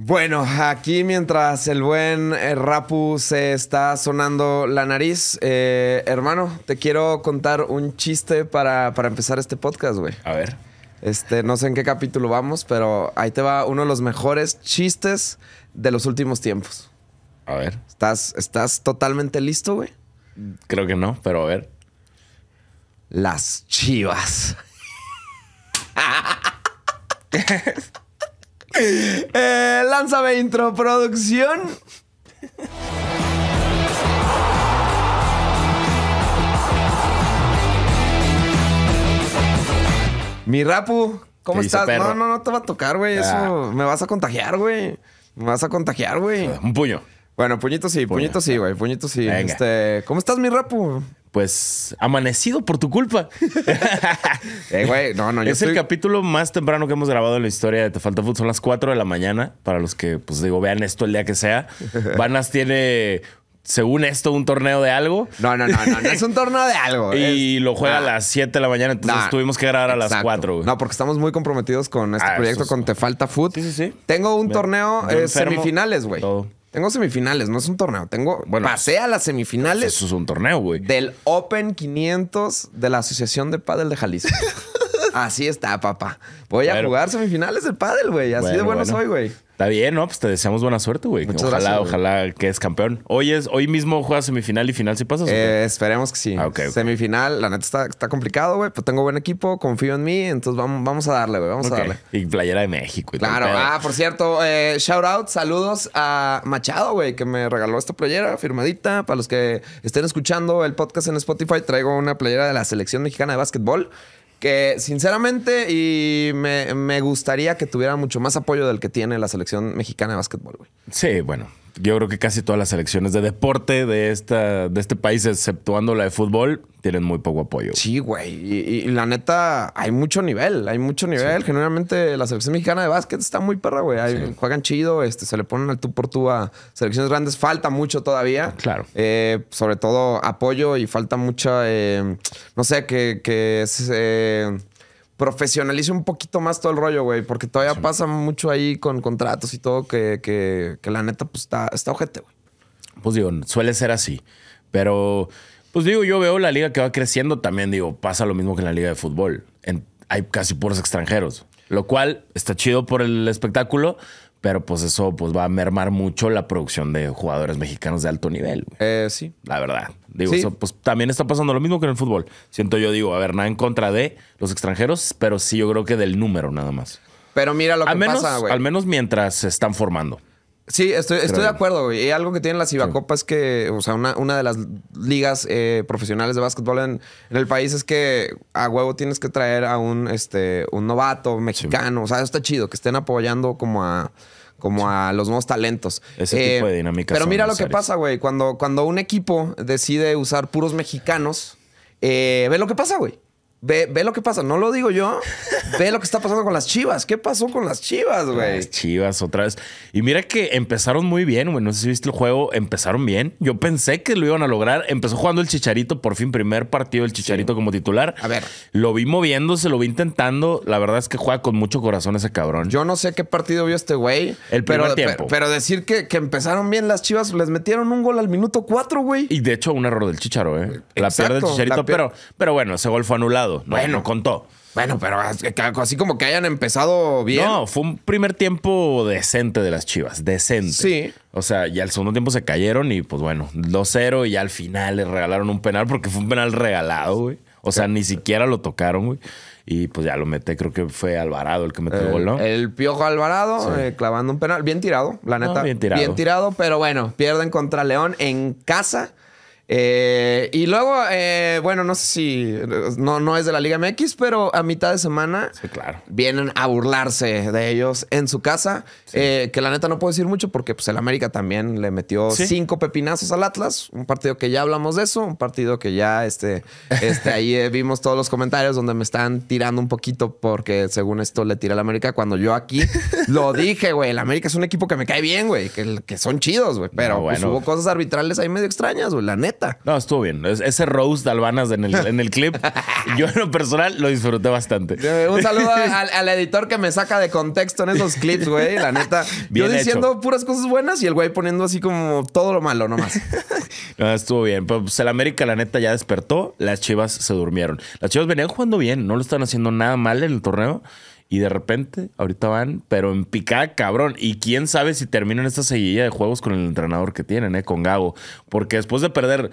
Bueno, aquí mientras el buen eh, Rapu se está sonando la nariz, eh, hermano, te quiero contar un chiste para, empezar este podcast, güey. A ver. Este, no sé en qué capítulo vamos, pero ahí te va uno de los mejores chistes de los últimos tiempos. A ver. ¿Estás, estás totalmente listo, güey? Creo que no, pero a ver. Las chivas. eh, lánzame intro, producción. Mi Rapu, ¿cómo estás? No, no, no te va a tocar, güey. Ah. Eso me vas a contagiar, güey. Me vas a contagiar, güey. Un puño. Bueno, puñito sí, puñito, sí, güey. Puñito sí. Este, ¿Cómo estás, mi Rapu? pues amanecido por tu culpa. Eh, es el capítulo más temprano que hemos grabado en la historia de Te Falta Food Son las 4 de la mañana. Para los que, pues digo, vean esto el día que sea. Vanas tiene según esto, un torneo de algo. No, no, no, no, es un torneo de algo. y lo juega a ah. las 7 de la mañana, entonces tuvimos que grabar a las 4, No, porque estamos muy comprometidos con este ah, proyecto, con Te Falta Food. Sí, sí, sí. Tengo un torneo eh, semifinales, güey. Tengo semifinales, no es un torneo. Tengo. Bueno, pasé a las semifinales. Eso es un torneo, güey. Del Open 500 de la Asociación de Padel de Jalisco. Así está, papá. Voy a jugar semifinales del pádel, güey. Así de bueno soy, güey. Está bien, ¿no? Pues te deseamos buena suerte, güey. Ojalá, ojalá que es campeón. Hoy es, hoy mismo juegas semifinal y final si ¿sí pasas. Eh, esperemos que sí. Ah, semifinal, la neta está, complicado, güey. Pues tengo buen equipo, confío en mí, entonces vamos, vamos a darle, güey. Vamos a darle. Y playera de México. Y claro. Ah, por cierto, eh, shout out, saludos a Machado, güey, que me regaló esta playera firmadita. Para los que estén escuchando el podcast en Spotify, traigo una playera de la selección mexicana de básquetbol que sinceramente y me, me gustaría que tuviera mucho más apoyo del que tiene la selección mexicana de básquetbol, güey. Sí, bueno, yo creo que casi todas las selecciones de deporte de, esta, de este país, exceptuando la de fútbol, tienen muy poco apoyo. Sí, güey. Y, la neta, hay mucho nivel, hay mucho nivel. Generalmente la selección mexicana de básquet está muy perra, güey. Juegan chido, este, se le ponen al tú por tú a selecciones grandes. Falta mucho todavía. Claro. Eh, sobre todo apoyo y falta mucha, eh, no sé, que, es... Eh, profesionalice un poquito más todo el rollo, güey, porque todavía pasa mucho ahí con contratos y todo que, la neta, pues está, está ojete, güey. Pues digo, suele ser así, pero pues digo, yo veo la liga que va creciendo también, digo, pasa lo mismo que en la liga de fútbol. hay casi puros extranjeros, lo cual está chido por el espectáculo, pero pues eso pues va a mermar mucho la producción de jugadores mexicanos de alto nivel. Eh, sí. La verdad. Digo, eso, pues también está pasando lo mismo que en el fútbol. Siento yo, digo, a ver, nada en contra de los extranjeros, pero sí yo creo que del número nada más. Pero mira lo que menos, pasa, güey. Al menos mientras se están formando. Sí, estoy, de acuerdo, güey. Y algo que tiene la Cibacopa es que, o sea, una, de las ligas eh, profesionales de básquetbol en, el país es que a huevo tienes que traer a un, este, un novato mexicano. O sea, está chido, que estén apoyando como a como a los nuevos talentos. Ese tipo eh, de dinámica. Pero mira lo que pasa, güey. Cuando, cuando un equipo decide usar puros mexicanos, eh, ve lo que pasa, güey. Ve, lo que pasa, no lo digo yo. Ve lo que está pasando con las chivas. ¿Qué pasó con las chivas, güey? Las chivas, otra vez. Y mira que empezaron muy bien, güey. No sé si viste el juego, empezaron bien. Yo pensé que lo iban a lograr. Empezó jugando el Chicharito, por fin, primer partido del Chicharito como titular. A ver. Lo vi moviéndose, lo vi intentando. La verdad es que juega con mucho corazón ese cabrón. Yo no sé qué partido vio este güey. El primer pero, tiempo. Pero, decir que, que, empezaron bien las chivas, les metieron un gol al minuto cuatro güey. Y de hecho, un error del Chicharo, ¿eh? la pierde del Chicharito, pero, pero bueno, ese gol fue anulado bueno, contó. Bueno, pero así como que hayan empezado bien. No, fue un primer tiempo decente de las Chivas, decente. Sí. O sea, ya al segundo tiempo se cayeron y pues bueno, 2-0 y ya al final les regalaron un penal porque fue un penal regalado, güey. O sea, ni siquiera lo tocaron, güey. Y pues ya lo mete, creo que fue Alvarado el que metió el, gol, ¿no? El Piojo Alvarado eh, clavando un penal. Bien tirado, la neta. bien tirado. Bien tirado, pero bueno, pierden contra León en casa. Eh, y luego, eh, bueno, no sé si no, no es de la Liga MX, pero a mitad de semana vienen a burlarse de ellos en su casa. Eh, que la neta no puedo decir mucho porque pues, el América también le metió cinco pepinazos al Atlas. Un partido que ya hablamos de eso, un partido que ya este, este, ahí vimos todos los comentarios donde me están tirando un poquito porque según esto le tira al América cuando yo aquí lo dije, güey. El América es un equipo que me cae bien, güey, que, que son chidos, güey. Pero pues, bueno. hubo cosas arbitrales ahí medio extrañas, güey, la neta. No, estuvo bien. ese Rose de en el, en el clip, yo en lo personal lo disfruté bastante. Un saludo al, editor que me saca de contexto en esos clips, güey. La neta. yo diciendo puras cosas buenas y el güey poniendo así como todo lo malo nomás. No, estuvo bien. pues, el América, la neta, ya despertó. Las chivas se durmieron. Las chivas venían jugando bien. No lo están haciendo nada mal en el torneo. Y de repente, ahorita van, pero en picada cabrón. Y quién sabe si terminan esta seguidilla de juegos con el entrenador que tienen, ¿eh? con Gago. Porque después de perder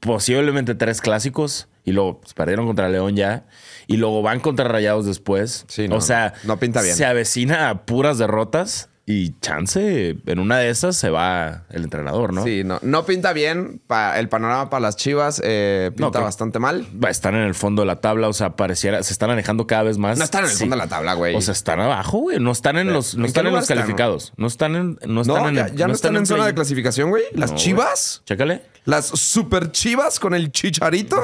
posiblemente tres clásicos y luego pues, perdieron contra León ya y luego van contra Rayados después. Sí, o sea, no Se avecina a puras derrotas y chance, en una de esas se va el entrenador, ¿no? Sí, no, no pinta bien. el panorama para las Chivas eh, pinta bastante mal. Están en el fondo de la tabla, o sea, pareciera, se están alejando cada vez más. No están en el fondo de la tabla, güey. O sea, están abajo, güey. No están en los, están calificados. No están en. No, están en, ya, no, están, en zona de clasificación, güey. Las Chivas. Chécale. Las super Chivas con el chicharito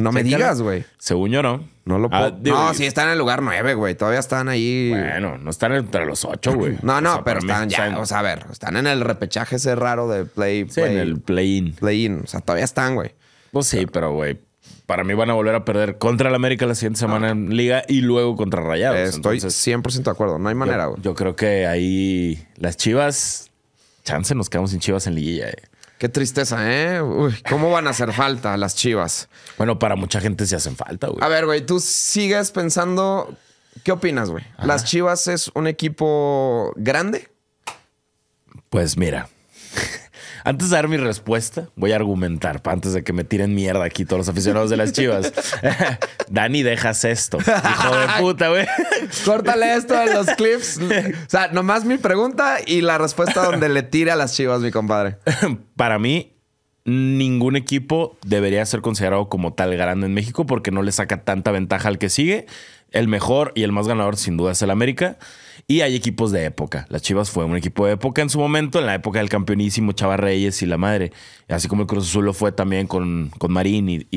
no me digas, güey. Según yo, no. No lo ah, puedo. no, sí están en el lugar nueve, güey. Todavía están ahí. Bueno, no están entre los ocho, güey. no, no, pero están ya. O sea, a ver, están en el repechaje ese raro de play. en el play-in. Play-in. O sea, todavía están, güey. Pues sí, pero, güey. Para mí van a volver a perder contra el América la siguiente semana ah. en Liga y luego contra Rayados. Estoy 100% de acuerdo. No hay manera, güey. Yo, creo que ahí las chivas. Chance nos quedamos sin chivas en Liguilla, eh. Qué tristeza, ¿eh? ¿cómo van a hacer falta las chivas? Bueno, para mucha gente se hacen falta, güey. A ver, güey, tú sigues pensando. ¿Qué opinas, güey? ¿Las Chivas es un equipo grande? Pues mira, antes de dar mi respuesta, voy a argumentar antes de que me tiren mierda aquí todos los aficionados de las chivas. Dani, dejas esto. Hijo de puta, güey. Córtale esto a los clips. O sea, nomás mi pregunta y la respuesta donde le tire a las chivas, mi compadre. Para mí, ningún equipo debería ser considerado como tal grande en México porque no le saca tanta ventaja al que sigue. El mejor y el más ganador, sin duda, es el América. Y hay equipos de época. Las Chivas fue un equipo de época en su momento, en la época del campeonísimo Chava Reyes y la madre. Así como el Cruz Azul lo fue también con, con Marín y,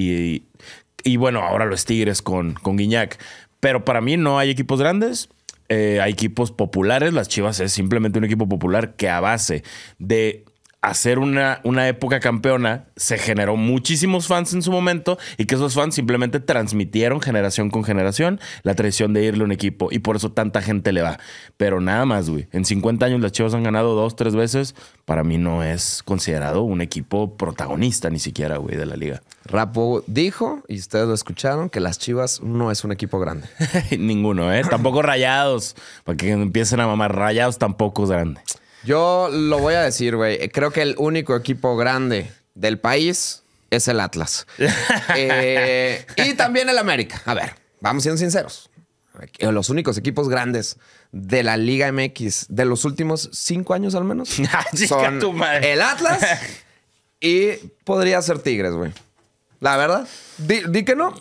y, bueno, ahora los Tigres con, con Guiñac. Pero para mí no hay equipos grandes. Eh, hay equipos populares. Las Chivas es simplemente un equipo popular que a base de hacer una, una época campeona se generó muchísimos fans en su momento y que esos fans simplemente transmitieron generación con generación la tradición de irle a un equipo y por eso tanta gente le va. Pero nada más, güey. En 50 años las Chivas han ganado dos, tres veces. Para mí no es considerado un equipo protagonista ni siquiera, güey, de la liga. Rapo dijo, y ustedes lo escucharon, que las Chivas no es un equipo grande. Ninguno, ¿eh? Tampoco Rayados. Para que empiecen a mamar, Rayados tampoco es grande. Yo lo voy a decir, güey. Creo que el único equipo grande del país es el Atlas. Eh, y también el América. A ver, vamos siendo sinceros. Los únicos equipos grandes de la Liga MX de los últimos cinco años al menos ah, son el Atlas y podría ser Tigres, güey. La verdad. di que no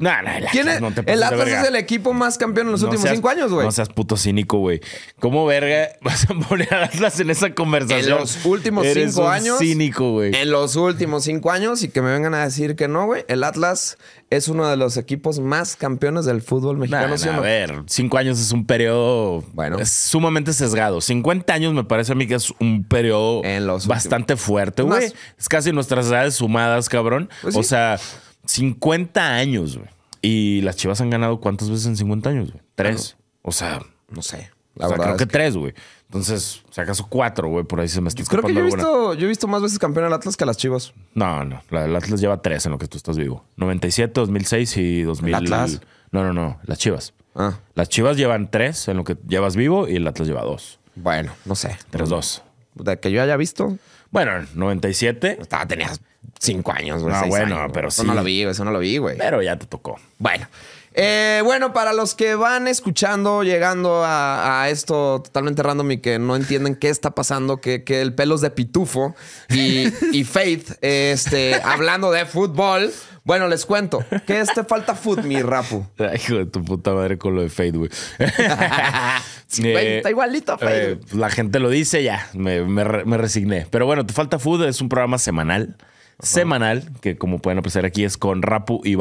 el ¿Quién es? el Atlas es el equipo más campeón en los últimos cinco años, güey. No seas puto cínico, güey. ¿Cómo verga vas a poner al Atlas en esa conversación? En los últimos Eres cinco un años. Cínico, güey. En los últimos cinco años y que me vengan a decir que no, güey. El Atlas es uno de los equipos más campeones del fútbol mexicano. A ver, cinco años es un periodo bueno. Es sumamente sesgado. 50 años me parece a mí que es un periodo en los bastante fuerte, güey. Es casi nuestras edades sumadas, cabrón. Pues o sea. 50 años, güey. Y las Chivas han ganado cuántas veces en 50 años, güey? Tres. O sea, no sé. o sea, creo que, tres, güey. Entonces, si acaso cuatro, güey, por ahí se me está Creo que yo he, visto, yo he visto más veces campeón al Atlas que a las Chivas. No, no. El Atlas lleva tres en lo que tú estás vivo. 97, 2006 y 2000. ¿El Atlas? No, no, no. Las Chivas. Ah. Las Chivas llevan tres en lo que llevas vivo y el Atlas lleva dos. Bueno, no sé. Tres, dos. De que yo haya visto. Bueno, 97. Estaba, tenías cinco años, güey. No, bueno, pero sí. Eso no lo vi, eso no lo vi, güey. Pero ya te tocó. Bueno. Eh, bueno, para los que van escuchando, llegando a, esto totalmente random y que no entienden qué está pasando, que, que el es de pitufo y, Faith, este, hablando de fútbol. Bueno, les cuento. que es te falta food, mi rapu? Hijo de tu puta madre con lo de Faith, güey. está igualito, eh, Faith. la gente lo dice ya. Me, me, resigné. Pero bueno, te falta food es un programa semanal semanal, que como pueden apreciar aquí es con Rapu y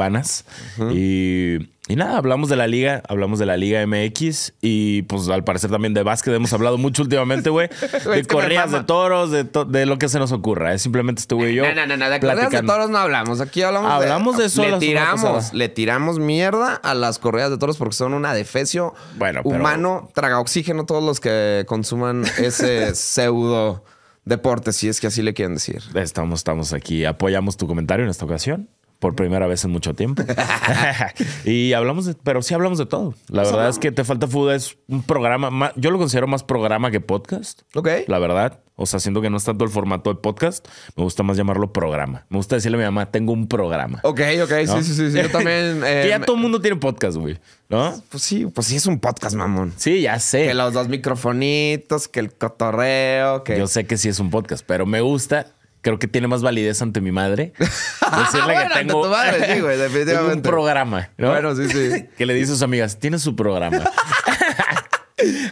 Y, y, nada, hablamos de la liga, hablamos de la Liga MX y pues al parecer también de básquet hemos hablado mucho últimamente, güey. de correas de toros, de, lo que se nos ocurra. Es simplemente estuve yo. No, no, no, no de correas de toros no hablamos. Aquí hablamos, hablamos de, eso. Le tiramos, le tiramos mierda a las correas de toros porque son un adefesio humano, traga oxígeno todos los que consuman ese pseudo deporte, si es que así le quieren decir. Estamos, estamos aquí. Apoyamos tu comentario en esta ocasión. Por primera vez en mucho tiempo. y hablamos, pero sí hablamos de todo. La verdad es que Te Falta Food es un programa, yo lo considero más programa que podcast. Ok. La verdad. O sea, siendo que no es tanto el formato de podcast, me gusta más llamarlo programa. Me gusta decirle a mi mamá, tengo un programa. Ok, ok, sí, sí, sí, Yo también. que eh, ya todo el mundo tiene podcast, güey. ¿No? Pues sí, pues sí es un podcast, mamón. Sí, ya sé. Que los dos microfonitos, que el cotorreo, que. Yo sé que sí es un podcast, pero me gusta creo que tiene más validez ante mi madre. Decirle que tengo, definitivamente. un programa. Bueno, sí, sí. que le dice a sus amigas, tiene su programa.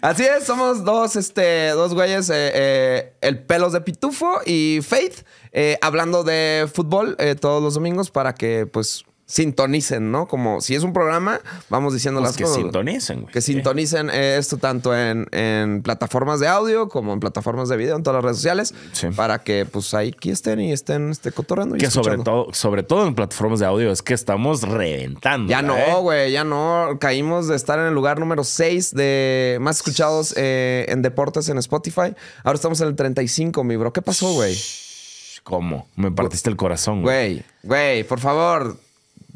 Así es, somos dos, este, dos güeyes, eh, eh, el pelos de pitufo y Faith, eh, hablando de fútbol todos los domingos para que, pues, sintonicen, ¿no? Como si es un programa, vamos diciendo pues las cosas que Sintonicen, güey. Que sintonicen esto tanto en, en, plataformas de audio como en plataformas de video, en todas las redes sociales, para que pues ahí estén y estén este, cotorrando. Y que sobre todo, sobre todo en plataformas de audio, es que estamos reventando. Ya no, ¿eh? güey, ya no. Caímos de estar en el lugar número 6 de más escuchados eh, en deportes en Spotify. Ahora estamos en el 35, mi bro. ¿Qué pasó, güey? ¿Cómo? Me partiste el corazón, güey. Güey, güey, por favor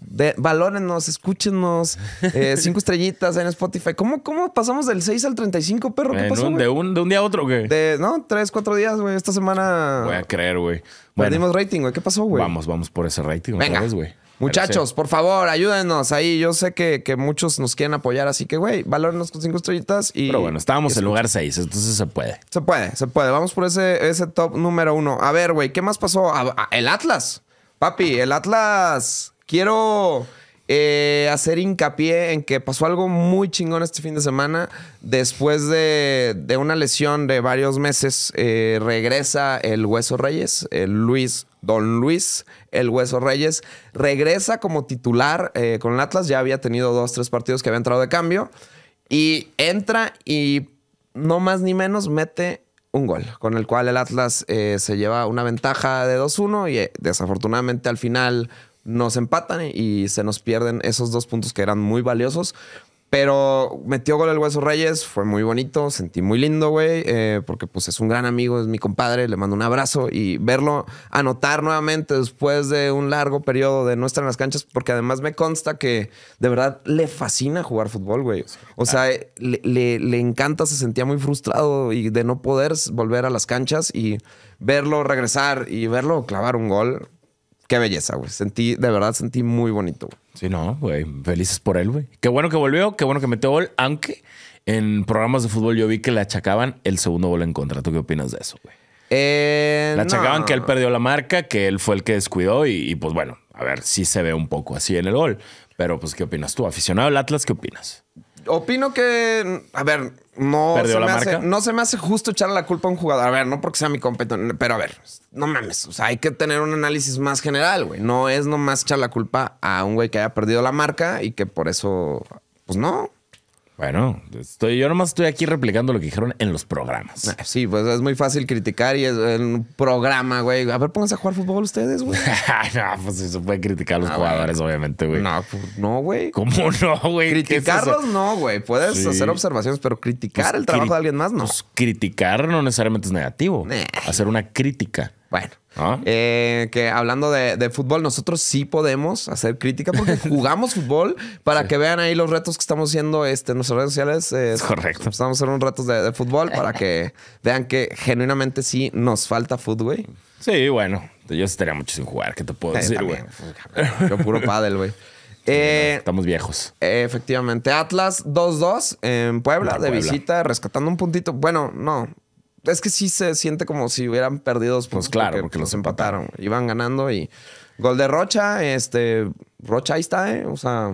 de, valórenos, escúchenos. Eh, cinco estrellitas en Spotify. ¿Cómo, ¿Cómo pasamos del 6 al 35, perro? ¿Qué pasó? de, un, de, un, día a otro, qué De, no, tres, cuatro días, güey. Esta semana. Voy a creer, güey. perdimos rating, güey. ¿Qué pasó, güey? Vamos, vamos por ese rating. Venga, güey. Muchachos, por favor, ayúdenos ahí. Yo sé que, muchos nos quieren apoyar, así que, güey, valórenos con cinco estrellitas y. Pero bueno, estábamos en lugar 6 entonces se puede. Se puede, se puede. Vamos por ese, ese top número uno. A ver, güey, ¿qué más pasó? el Atlas. Papi, el Atlas quiero eh, hacer hincapié en que pasó algo muy chingón este fin de semana. Después de, una lesión de varios meses, eh, regresa el Hueso Reyes, el Luis, Don Luis, el Hueso Reyes. Regresa como titular eh, con el Atlas. Ya había tenido dos, tres partidos que había entrado de cambio. Y entra y no más ni menos mete un gol, con el cual el Atlas se lleva una ventaja de 2-1 y desafortunadamente al final nos empatan y se nos pierden esos dos puntos que eran muy valiosos. Pero metió gol el Hueso Reyes, fue muy bonito, sentí muy lindo, güey, eh, porque pues es un gran amigo, es mi compadre, le mando un abrazo y verlo anotar nuevamente después de un largo periodo de no estar en las canchas, porque además me consta que de verdad le fascina jugar fútbol, güey. O sea, le encanta, se sentía muy frustrado y de no poder volver a las canchas y verlo regresar y verlo clavar un gol, qué belleza, güey. Sentí, de verdad, sentí muy bonito, Sí, no, güey. Felices por él, güey. Qué bueno que volvió, qué bueno que metió gol, aunque en programas de fútbol yo vi que le achacaban el segundo gol en contra. ¿Tú qué opinas de eso, güey? Eh, le achacaban que él perdió la marca, que él fue el que descuidó y, pues bueno, a ver, sí se ve un poco así en el gol. Pero pues, ¿qué opinas tú? Aficionado al Atlas, ¿qué opinas? opino que, a ver, no se, me hace, no se me hace justo echar la culpa a un jugador. A ver, no porque sea mi competencia, pero a ver, no mames. O sea, hay que tener un análisis más general, güey. No es nomás echar la culpa a un güey que haya perdido la marca y que por eso, pues no. Bueno, estoy, yo nomás estoy aquí replicando lo que dijeron en los programas. Ah, sí, pues es muy fácil criticar y es un programa, güey. A ver, pónganse a jugar fútbol ustedes, güey. no, pues se puede criticar a los ah, jugadores, obviamente, güey. No, pues, no, güey. ¿Cómo no, güey? Criticarlos no, güey. Puedes hacer observaciones, pero criticar pues el trabajo de alguien más, no. Pues criticar no necesariamente es negativo. Hacer una crítica. Bueno. Ah. Eh, que hablando de, fútbol, nosotros sí podemos hacer crítica porque jugamos fútbol para que vean ahí los retos que estamos haciendo este, en nuestras redes sociales. Eh, correcto. Estamos haciendo unos retos de, fútbol para que vean que genuinamente sí nos falta fútbol, Sí, bueno, yo estaría mucho sin jugar, ¿qué te puedo decir, güey? Pues, yo puro pádel, güey. Eh, estamos viejos. Efectivamente. Atlas 2-2 en Puebla, de visita, rescatando un puntito. Bueno, no, es que sí se siente como si hubieran perdido, pues, claro, porque, los empataron. Iban ganando y gol de Rocha, este, Rocha ahí está, ¿eh? o sea,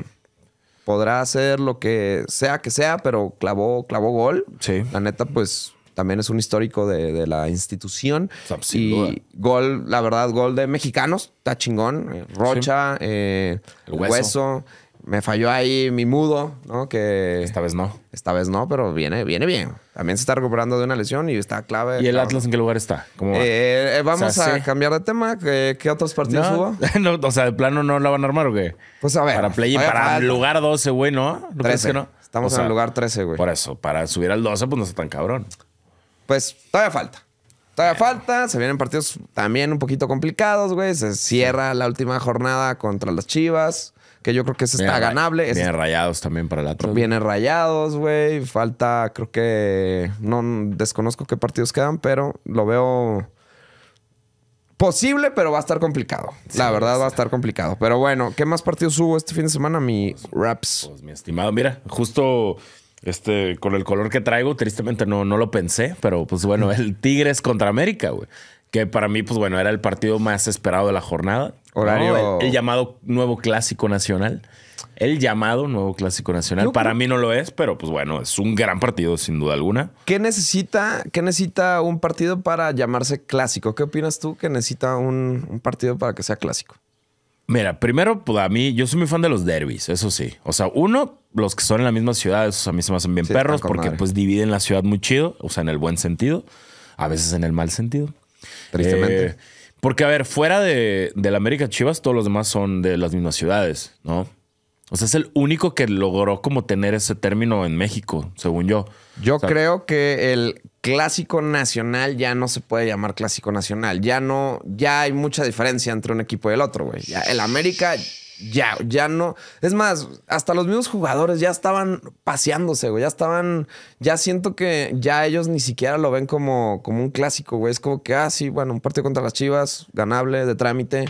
podrá hacer lo que sea que sea, pero clavó, clavó gol. Sí. La neta, pues también es un histórico de, la institución. Pues, y gol, la verdad, gol de mexicanos, está chingón. Rocha, eh, hueso me falló ahí mi mudo, ¿no? Que esta vez no. Esta vez no, pero viene, viene bien. También se está recuperando de una lesión y está clave. ¿Y el Atlas en qué lugar está? Eh, eh, vamos a cambiar de tema. ¿Qué, otros partidos hubo? o sea, de plano no la van a armar o qué? Pues a ver. Para play para, el lugar 12, güey, ¿no? ¿No no? Estamos en el lugar 13, güey. Por eso, para subir al 12, pues no está tan cabrón. Pues todavía falta. Todavía falta, se vienen partidos también un poquito complicados, güey. Se cierra la última jornada contra las Chivas que yo creo que es está ganable. Vienen rayados también para la viene Vienen rayados, güey. Falta, creo que. No desconozco qué partidos quedan, pero lo veo. Posible, pero va a estar complicado. la verdad va a estar complicado. Pero bueno, ¿qué más partidos hubo este fin de semana, mi Raps? Pues, mi estimado, mira, justo este, con el color que traigo, tristemente no, no lo pensé, pero pues bueno, el Tigres contra América, güey. Que para mí, pues bueno, era el partido más esperado de la jornada el, llamado nuevo clásico nacional. El llamado nuevo clásico nacional. Para mí no lo es, pero pues bueno, es un gran partido, sin duda alguna. ¿Qué necesita, qué necesita un partido para llamarse clásico? ¿Qué opinas tú que necesita un, partido para que sea clásico? Mira, primero, pues a mí, yo soy muy fan de los derbis, eso sí. O sea, uno, los que son en la misma ciudad, a mí se me hacen bien perros porque pues dividen la ciudad muy chido, o sea, en el buen sentido, a veces en el mal sentido. Tristemente. Eh, porque, a ver, fuera de, la América Chivas, todos los demás son de las mismas ciudades, ¿no? O sea, es el único que logró como tener ese término en México, según yo. Yo creo que el clásico nacional ya no se puede llamar clásico nacional. Ya no, ya hay mucha diferencia entre un equipo y el otro, güey. el América ya, ya no. Es más, hasta los mismos jugadores ya estaban paseándose, güey. Ya estaban. Ya siento que ya ellos ni siquiera lo ven como, como un clásico, güey. Es como que, ah, sí, bueno, un partido contra las chivas, ganable, de trámite.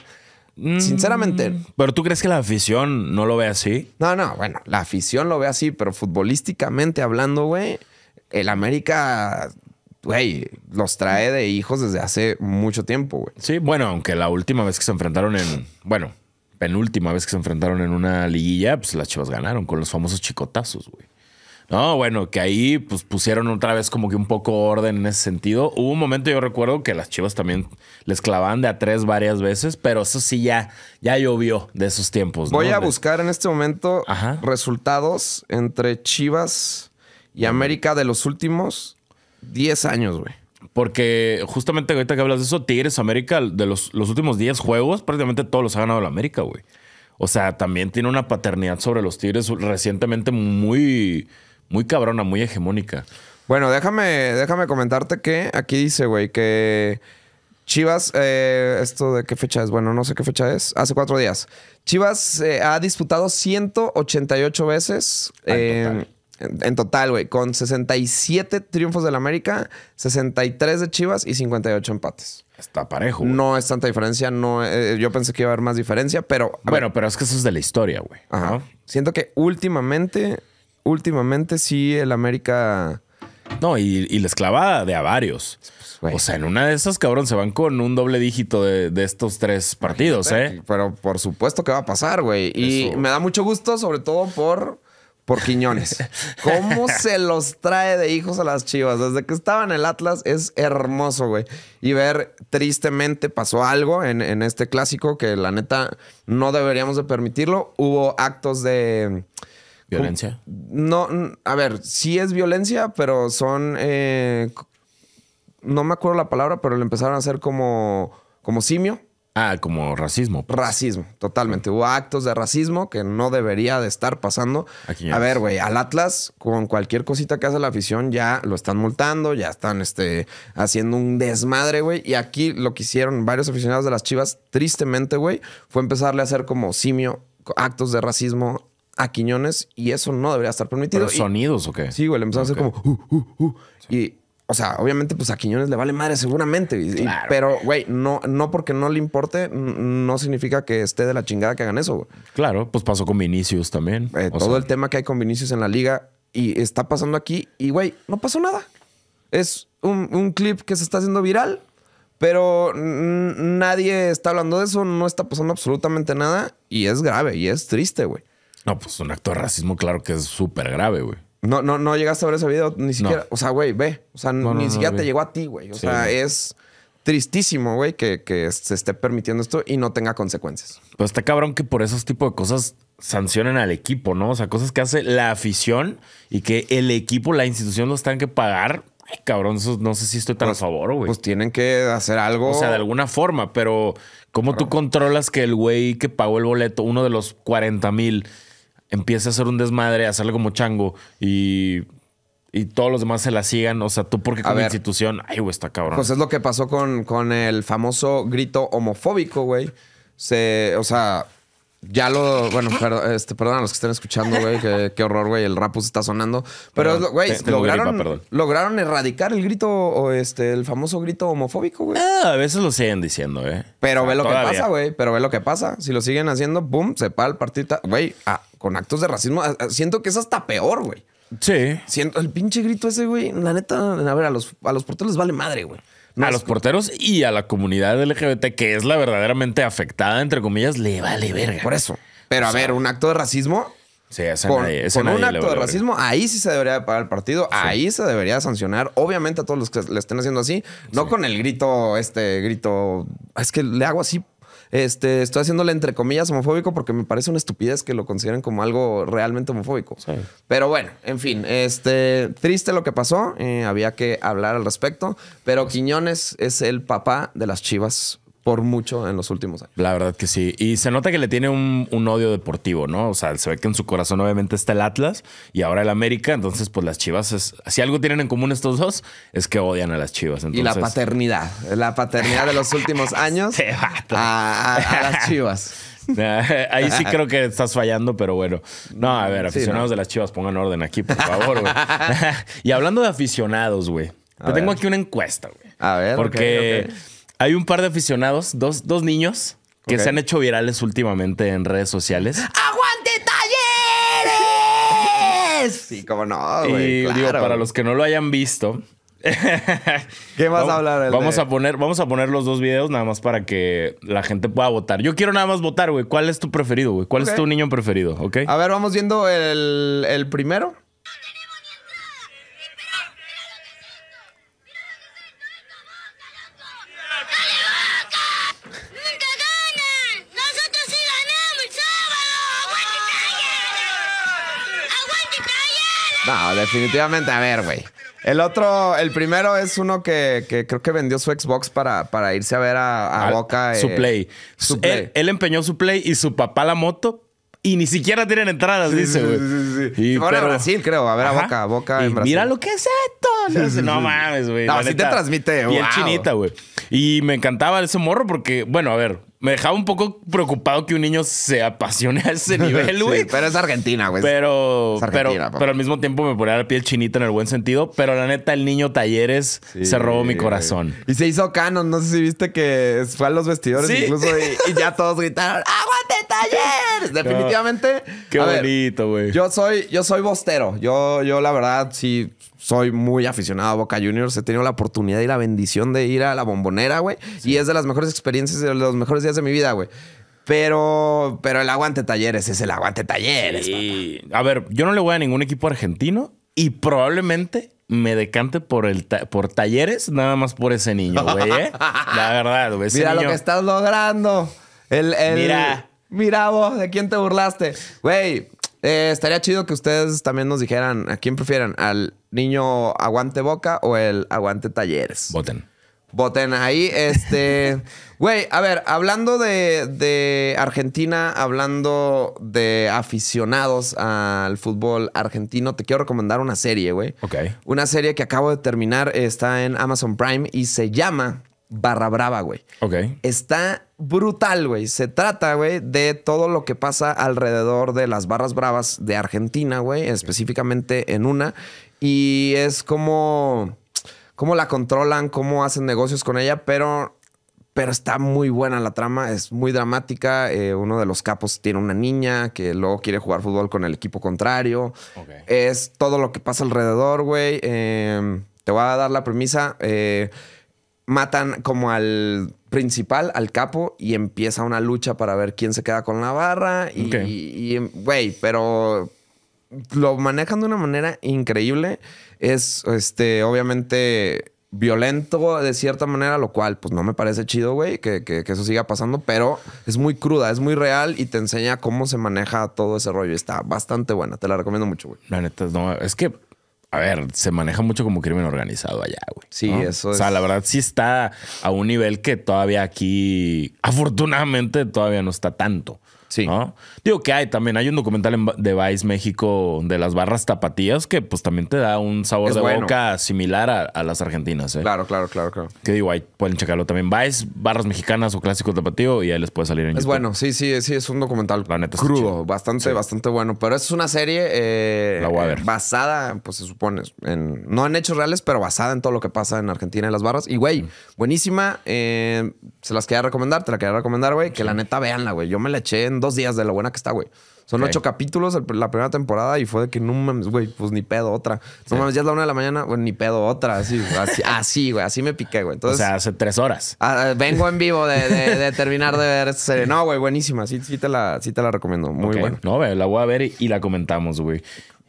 Mm. Sinceramente. Pero tú crees que la afición no lo ve así? No, no, bueno, la afición lo ve así, pero futbolísticamente hablando, güey, el América güey, los trae de hijos desde hace mucho tiempo, güey. Sí, bueno, aunque la última vez que se enfrentaron en, bueno, penúltima vez que se enfrentaron en una liguilla, pues las Chivas ganaron con los famosos chicotazos, güey. No, bueno, que ahí pues pusieron otra vez como que un poco orden en ese sentido. Hubo un momento, yo recuerdo, que las Chivas también les clavaban de a tres varias veces, pero eso sí ya, ya llovió de esos tiempos. ¿no? Voy a buscar en este momento resultados entre Chivas y América de los últimos 10 años, güey. Porque justamente ahorita que hablas de eso, Tigres América, de los, los últimos 10 juegos, prácticamente todos los ha ganado la América, güey. O sea, también tiene una paternidad sobre los Tigres recientemente muy, muy cabrona, muy hegemónica. Bueno, déjame, déjame comentarte que aquí dice, güey, que Chivas, eh, esto de qué fecha es, bueno, no sé qué fecha es, hace cuatro días. Chivas eh, ha disputado 188 veces. Ay, eh, en, total, güey, con 67 triunfos del América, 63 de Chivas y 58 empates. Está parejo. No es tanta diferencia, no eh, eh, yo pensé que iba a haber más diferencia, pero Bueno, pero es que eso es de la historia, güey. Ajá. Siento que últimamente últimamente sí el América no, y, y la esclavada de a varios. Pues, o sea, en una de esas, cabrón, se van con un doble dígito de, estos tres partidos, ¿eh? Pero por supuesto que va a pasar, güey. Y me da mucho gusto, sobre todo por por Quiñones. ¿Cómo se los trae de hijos a las chivas? Desde que estaba en el Atlas es hermoso, güey. Y ver, tristemente pasó algo en, este clásico que la neta no deberíamos de permitirlo. Hubo actos de... ¿Violencia? No, a ver, sí es violencia, pero son... Eh, no me acuerdo la palabra, pero le empezaron a hacer como, como simio Ah, como racismo. Racismo, totalmente. Hubo actos de racismo que no debería de estar pasando. Aquí a ver, güey, al Atlas, con cualquier cosita que hace la afición, ya lo están multando, ya están este, haciendo un desmadre, güey. Y aquí lo que hicieron varios aficionados de las Chivas, tristemente, güey, fue empezarle a hacer como simio actos de racismo a Quiñones y eso no debería estar permitido. sonidos o qué? Sí, güey, le empezaron a hacer como... Uh, uh, uh. Y o sea, obviamente, pues a Quiñones le vale madre seguramente. pero, güey, no, no porque no le importe, no significa que esté de la chingada que hagan eso. Claro, pues pasó con Vinicius también. Eh, todo el tema que hay con Vinicius en la liga y está pasando aquí y, güey, no pasó nada. Es un, un, clip que se está haciendo viral, pero nadie está hablando de eso, no está pasando absolutamente nada y es grave y es triste, güey. No, pues un acto de racismo, claro que es súper grave, güey. No, no, no llegaste a ver ese video ni siquiera. O sea, güey, ve. O sea, ni siquiera te llegó a ti, güey. O sea, es tristísimo, güey, que, que, se esté permitiendo esto y no tenga consecuencias. Pues está cabrón que por esos tipos de cosas sancionen al equipo, ¿no? O sea, cosas que hace la afición y que el equipo, la institución los tenga que pagar. Ay, cabrón, no sé si estoy tan a pues, favor, güey. Pues tienen que hacer algo. O sea, de alguna forma, pero ¿cómo tú controlas que el güey que pagó el boleto, uno de los 40 mil, empieza a hacer un desmadre, a hacerle como chango y, y todos los demás se la sigan. O sea, tú porque como institución, ay, güey, está cabrón. Pues es lo que pasó con, con el famoso grito homofóbico, güey. Se, o sea, ya lo, bueno, perdón, este, perdón a los que estén escuchando, güey, qué, horror, güey, el rapus pues, está sonando. Pero, güey, lograron, lograron erradicar el grito, o este, el famoso grito homofóbico, güey. Ah, a veces lo siguen diciendo, eh Pero ve lo que pasa, güey, pero ve lo que pasa. Si lo siguen haciendo, boom, se el partido. Güey, ah, con actos de racismo, ah, ah, siento que es hasta peor, güey. Sí. Siento, el pinche grito ese, güey, la neta, a ver, a los, a los les vale madre, güey a los porteros y a la comunidad LGBT, que es la verdaderamente afectada, entre comillas, le vale verga. Por eso. Pero a ver, un acto de racismo. con, un acto de racismo, ahí sí se debería pagar el partido, ahí se debería sancionar, obviamente a todos los que le estén haciendo así, no con el grito, este grito, es que le hago así este, estoy haciéndole entre comillas homofóbico porque me parece una estupidez que lo consideren como algo realmente homofóbico. Pero bueno, en fin, este, triste lo que pasó, eh, había que hablar al respecto, pero pues Quiñones es el papá de las Chivas por mucho en los últimos años. La verdad que sí. Y se nota que le tiene un, odio deportivo, ¿no? O sea, se ve que en su corazón obviamente está el Atlas y ahora el América. Entonces, pues las chivas, es, si algo tienen en común estos dos, es que odian a las chivas. Y la paternidad. La paternidad de los últimos años a, a, a las chivas. Ahí sí creo que estás fallando, pero bueno. No, a ver, aficionados de las chivas, pongan orden aquí, por favor, güey. y hablando de aficionados, güey. Te tengo aquí una encuesta, güey. A ver. Porque hay un par de aficionados, dos, niños, que se han hecho virales últimamente en redes sociales. ¡Aguante talleres! Sí, como no, Y digo, para los que no lo hayan visto, ¿Qué vas a hablar? Vamos a poner, vamos a poner los dos videos nada más para que la gente pueda votar. Yo quiero nada más votar, güey. ¿Cuál es tu preferido, güey? ¿Cuál es tu niño preferido? A ver, vamos viendo el, el primero. definitivamente. A ver, güey. El otro, el primero es uno que, creo que vendió su Xbox para, para irse a ver a, Boca. Su eh, Play. Su Él, empeñó su Play y su papá la moto y ni siquiera tienen entradas, dice, güey. Sí, Y, Ahora Brasil, creo. A ver, a Boca, a Boca en Brasil. Mira lo que es esto. no, mames, güey. No, así te transmite, güey. chinita, güey. Y me encantaba ese morro porque, bueno, a ver, me dejaba un poco preocupado que un niño se apasione a ese nivel, güey. sí, pero es Argentina, güey. Pero, pero, pero al mismo tiempo me ponía la piel chinita en el buen sentido. Pero la neta, el niño Talleres se robó mi corazón. Y se hizo canon. No sé si viste que fue a los vestidores incluso y, ya todos gritaron: ¡Aguante definitivamente. Qué bonito, güey. Yo soy, yo soy bostero. Yo, yo, la verdad, sí soy muy aficionado a Boca Juniors. He tenido la oportunidad y la bendición de ir a la bombonera, güey. Y es de las mejores experiencias, de los mejores días de mi vida, güey. Pero, pero el aguante talleres es el aguante talleres. A ver, yo no le voy a ningún equipo argentino y probablemente me decante por el por talleres, nada más por ese niño, güey. ¿eh? La verdad, güey. Mira lo que estás logrando. El, el, Mira, Mira vos, ¿de quién te burlaste? Güey, eh, estaría chido que ustedes también nos dijeran a quién prefieran, al niño aguante boca o el aguante talleres. Voten. Voten ahí. Este. Güey, a ver, hablando de, de, Argentina, hablando de aficionados al fútbol argentino, te quiero recomendar una serie, güey. Ok. Una serie que acabo de terminar, está en Amazon Prime y se llama Barra Brava, güey. Ok. Está brutal, güey. Se trata, güey, de todo lo que pasa alrededor de las barras bravas de Argentina, güey, específicamente en una. Y es como. cómo la controlan, cómo hacen negocios con ella, pero. Pero está muy buena la trama, es muy dramática. Eh, uno de los capos tiene una niña que luego quiere jugar fútbol con el equipo contrario. Okay. Es todo lo que pasa alrededor, güey. Em, te voy a dar la premisa. Eh, matan como al principal, al capo, y empieza una lucha para ver quién se queda con la barra. Y, güey, pero lo manejan de una manera increíble. Es, este, obviamente violento de cierta manera, lo cual pues no me parece chido, güey, que, que, eso siga pasando, pero es muy cruda, es muy real y te enseña cómo se maneja todo ese rollo. Está bastante buena, te la recomiendo mucho, güey. La neta, no, es que a ver, se maneja mucho como crimen organizado allá, güey. Sí, eso es. O sea, la verdad sí está a un nivel que todavía aquí, afortunadamente, todavía no está tanto. Sí. Digo que hay también, hay un documental en, de Vice México de las barras tapatías que pues también te da un sabor de boca similar a, las argentinas. ¿eh? Claro, claro, claro, claro. Que digo, pueden checarlo también. Vice, barras mexicanas o clásicos tapatío y ahí les puede salir en Es bueno, sí, sí, sí, es un documental La neta, crudo, bastante, bastante bueno. Pero es una serie eh, a ver. basada, pues se supone, en, no en hechos reales, pero basada en todo lo que pasa en Argentina en las barras. Y güey, buenísima. Eh, se las quería recomendar, te la quería recomendar, güey. Que la neta, véanla, güey. Yo me la eché en dos días de lo buena que está, güey. Son ocho capítulos la primera temporada y fue de que no mames, güey, pues ni pedo otra. No ya es la una de la mañana, güey, ni pedo otra. Así, así, así, güey, así me piqué, güey. Entonces, o sea, hace tres horas. Ah, ah, vengo en vivo de, terminar de ver esta serie. No, güey, buenísima. Sí, sí, te la, sí te la recomiendo. Muy okay. buena. No, güey, la voy a ver y, la comentamos, güey.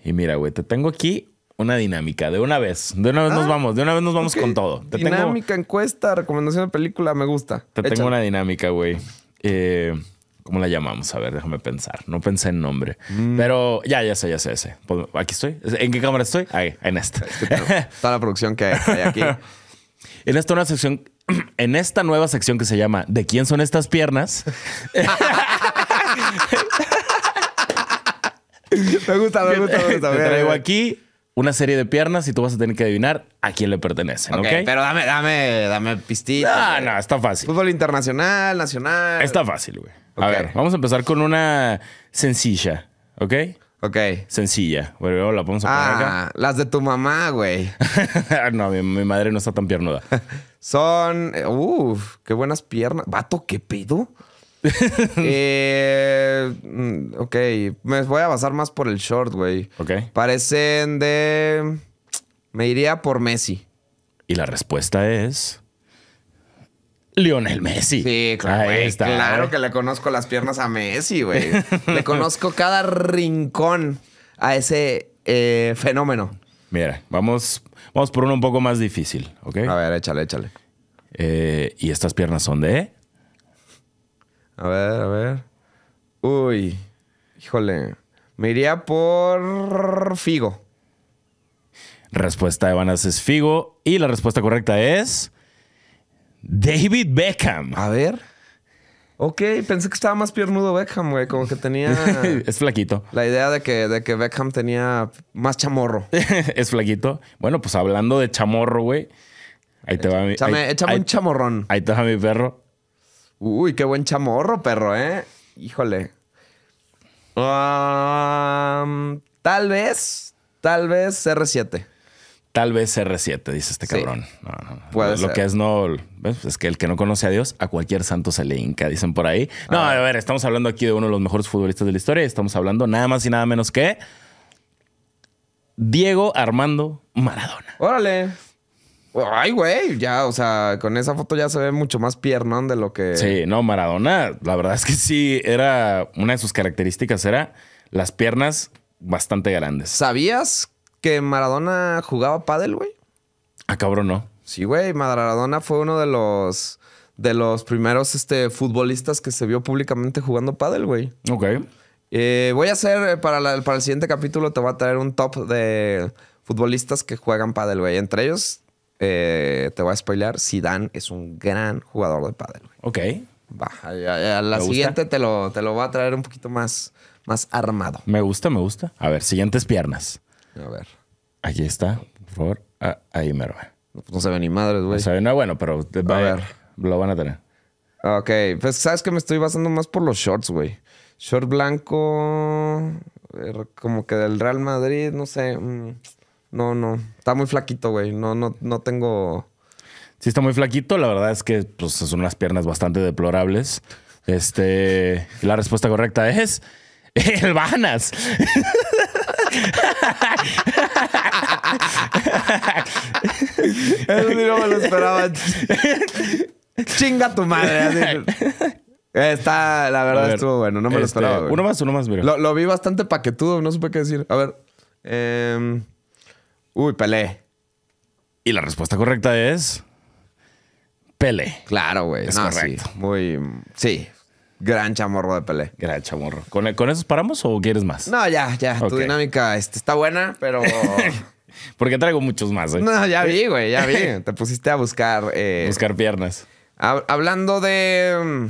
Y mira, güey, te tengo aquí una dinámica, de una vez. De una vez nos ah, vamos, de una vez nos vamos con todo. dinámica, encuesta, recomendación de película, me gusta. Te tengo una dinámica, güey. Eh ¿Cómo la llamamos? A ver, déjame pensar. No pensé en nombre. Mm. Pero ya, ya sé, ya sé, ese. Pues, aquí estoy. ¿En qué cámara estoy? Ahí, en esta. Está la producción que hay aquí. en esta una sección, en esta nueva sección que se llama ¿De quién son estas piernas? me gusta, me gusta, me gusta. Te traigo aquí una serie de piernas y tú vas a tener que adivinar a quién le pertenecen, ¿ok? Pero dame, dame, dame pistita. No, no, está fácil. Fútbol internacional, nacional. Está fácil, güey. A ver, vamos a empezar con una sencilla, ¿ok? Ok. Sencilla. Bueno, la vamos a poner ah, Las de tu mamá, güey. no, mi, mi, madre no está tan piernuda. Son. Eh, uf, qué buenas piernas. Vato, qué pedo. Eh, mm, ok, me voy a basar más por el short, güey. Ok. Parecen de... Me iría por Messi. Y la respuesta es... Lionel Messi. Sí, claro. está, claro eh. que le conozco las piernas a Messi, güey. le conozco cada rincón a ese eh, fenómeno. Mira, vamos, vamos por uno un poco más difícil, ¿ok? A ver, échale, échale. y estas piernas son de a ver, a ver. Uy, híjole. Me iría por Figo. Respuesta de Vanas es Figo. Y la respuesta correcta es David Beckham. A ver. Ok, pensé que estaba más piernudo Beckham, güey. Como que tenía. es flaquito. La idea de que, de que Beckham tenía más chamorro. es flaquito. Bueno, pues hablando de chamorro, güey. Ahí te va mi. Échame, un chamorrón. Ahí te va mi perro. Uy, qué buen chamorro, perro, ¿eh? Híjole. tal vez, tal vez R7. Tal vez R7, dice este cabrón. lo que es no. Es que el que no conoce a Dios, a cualquier santo se le hinca, dicen por ahí. No, ah. a ver, estamos hablando aquí de uno de los mejores futbolistas de la historia. Estamos hablando nada más y nada menos que. Diego Armando Maradona. Órale. Ay, güey, ya, o sea, con esa foto ya se ve mucho más piernón de lo que. Sí, no, Maradona, la verdad es que sí, era una de sus características, era las piernas bastante grandes. ¿Sabías que Maradona jugaba pádel, güey? A ah, cabrón, no. Sí, güey, Maradona fue uno de los de los primeros este, futbolistas que se vio públicamente jugando pádel, güey. Ok. Eh, voy a hacer eh, para, para el siguiente capítulo te voy a traer un top de futbolistas que juegan pádel, güey. Entre ellos eh, te voy a spoiler, Zidane es un gran jugador de pádel. Ok. Va, a, la siguiente te lo, te lo va a traer un poquito más, más armado. Me gusta, me gusta. A ver, siguientes piernas. A ver. Aquí está, por favor. Ah, ahí mero. Pues no, se ve ni madres, güey. No se ve, nada bueno, pero va a ver. lo van a tener. Ok, pues sabes que me estoy basando más por los shorts, güey. Short blanco, eh, como que del Real Madrid, no sé. Mm. No, no. Está muy flaquito, güey. No, no, no tengo. Sí, está muy flaquito. La verdad es que pues, son unas piernas bastante deplorables. Este. La respuesta correcta es. El Banas. Eso no me lo esperaba. Chinga tu madre. Está, la verdad, estuvo bueno. No me lo este, esperaba. Uno más, uno más, mira. Lo, vi bastante paquetudo, no supe qué decir. A ver. Eh, Uy, Pelé. Y la respuesta correcta es Pelé. Claro, güey. Es correcto. Sí. Muy, sí. Gran chamorro de Pelé. Gran chamorro. ¿Con, ¿Con esos paramos o quieres más? No, ya, ya. Tu dinámica este, está buena, pero... Porque traigo muchos más. ¿eh? No, ya vi, güey, ya vi. Te pusiste a buscar... Eh, buscar piernas. hablando de...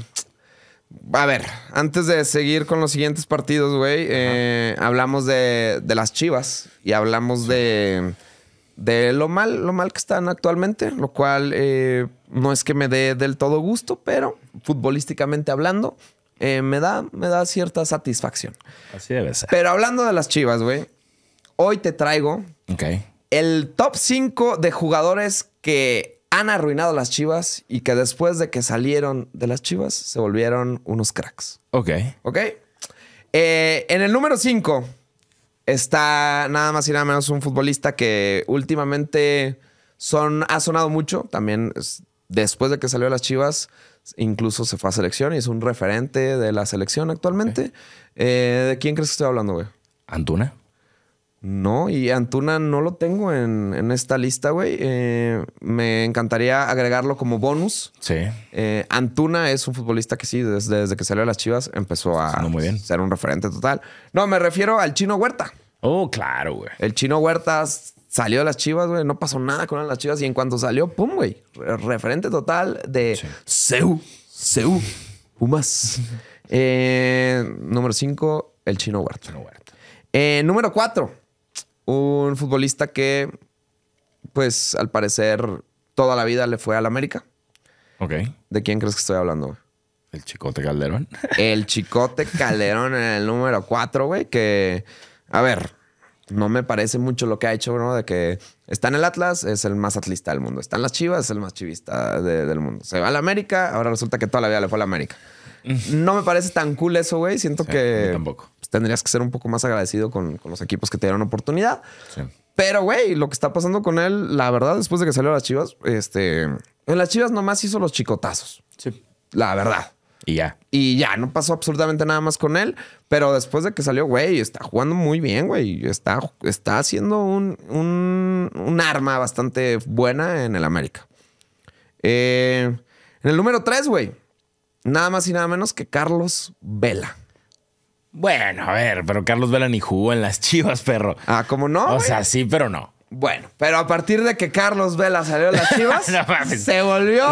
A ver, antes de seguir con los siguientes partidos, güey, eh, hablamos de, de, las Chivas y hablamos de, de lo mal, lo mal que están actualmente, lo cual eh, no es que me dé del todo gusto, pero futbolísticamente hablando, eh, me, da, me da cierta satisfacción. Así debe ser. Pero hablando de las Chivas, güey, hoy te traigo el top 5 de jugadores que han arruinado las Chivas y que después de que salieron de las Chivas se volvieron unos cracks. Ok. Ok. Eh, en el número 5 está nada más y nada menos un futbolista que últimamente son, ha sonado mucho. También después de que salió de las Chivas, incluso se fue a selección y es un referente de la selección actualmente. Eh, ¿De quién crees que estoy hablando, güey? Antuna. No, y Antuna no lo tengo en, esta lista, güey. Eh, me encantaría agregarlo como bonus. Sí. Eh, Antuna es un futbolista que sí, desde, que salió de las Chivas empezó a ser un referente total. No, me refiero al Chino Huerta. Oh, claro, güey. El Chino Huerta salió de las Chivas, güey. No pasó nada con las Chivas. Y en cuanto salió, pum, güey. Referente total de Seu, Pumas. Eh, número 5, el Chino Huerta. Chino Huerta. número 4. Un futbolista que, pues, al parecer, toda la vida le fue al América. Ok. ¿De quién crees que estoy hablando, El Chicote Calderón. El Chicote Calderón el número 4, güey. Que, a ver, no me parece mucho lo que ha hecho, ¿no? De que está en el Atlas, es el más atlista del mundo. Está en las Chivas, es el más chivista del mundo. Se va a la América, ahora resulta que toda la vida le fue a la América. Mm. No me parece tan cool eso, güey. Siento que. Tampoco tendrías que ser un poco más agradecido con, los equipos que te dieron oportunidad. Pero, güey, lo que está pasando con él, la verdad, después de que salió a las Chivas, este, en las Chivas nomás hizo los chicotazos. Sí. La verdad. Y ya. Y ya, no pasó absolutamente nada más con él. Pero después de que salió, güey, está jugando muy bien, güey. Está, está haciendo un, un, arma bastante buena en el América. Eh, en el número 3, güey. Nada más y nada menos que Carlos Vela. Bueno, a ver, pero Carlos Vela ni jugó en las Chivas, perro. Ah, ¿cómo no? O sea, sí, pero no. Bueno, pero a partir de que Carlos Vela salió a las Chivas, se volvió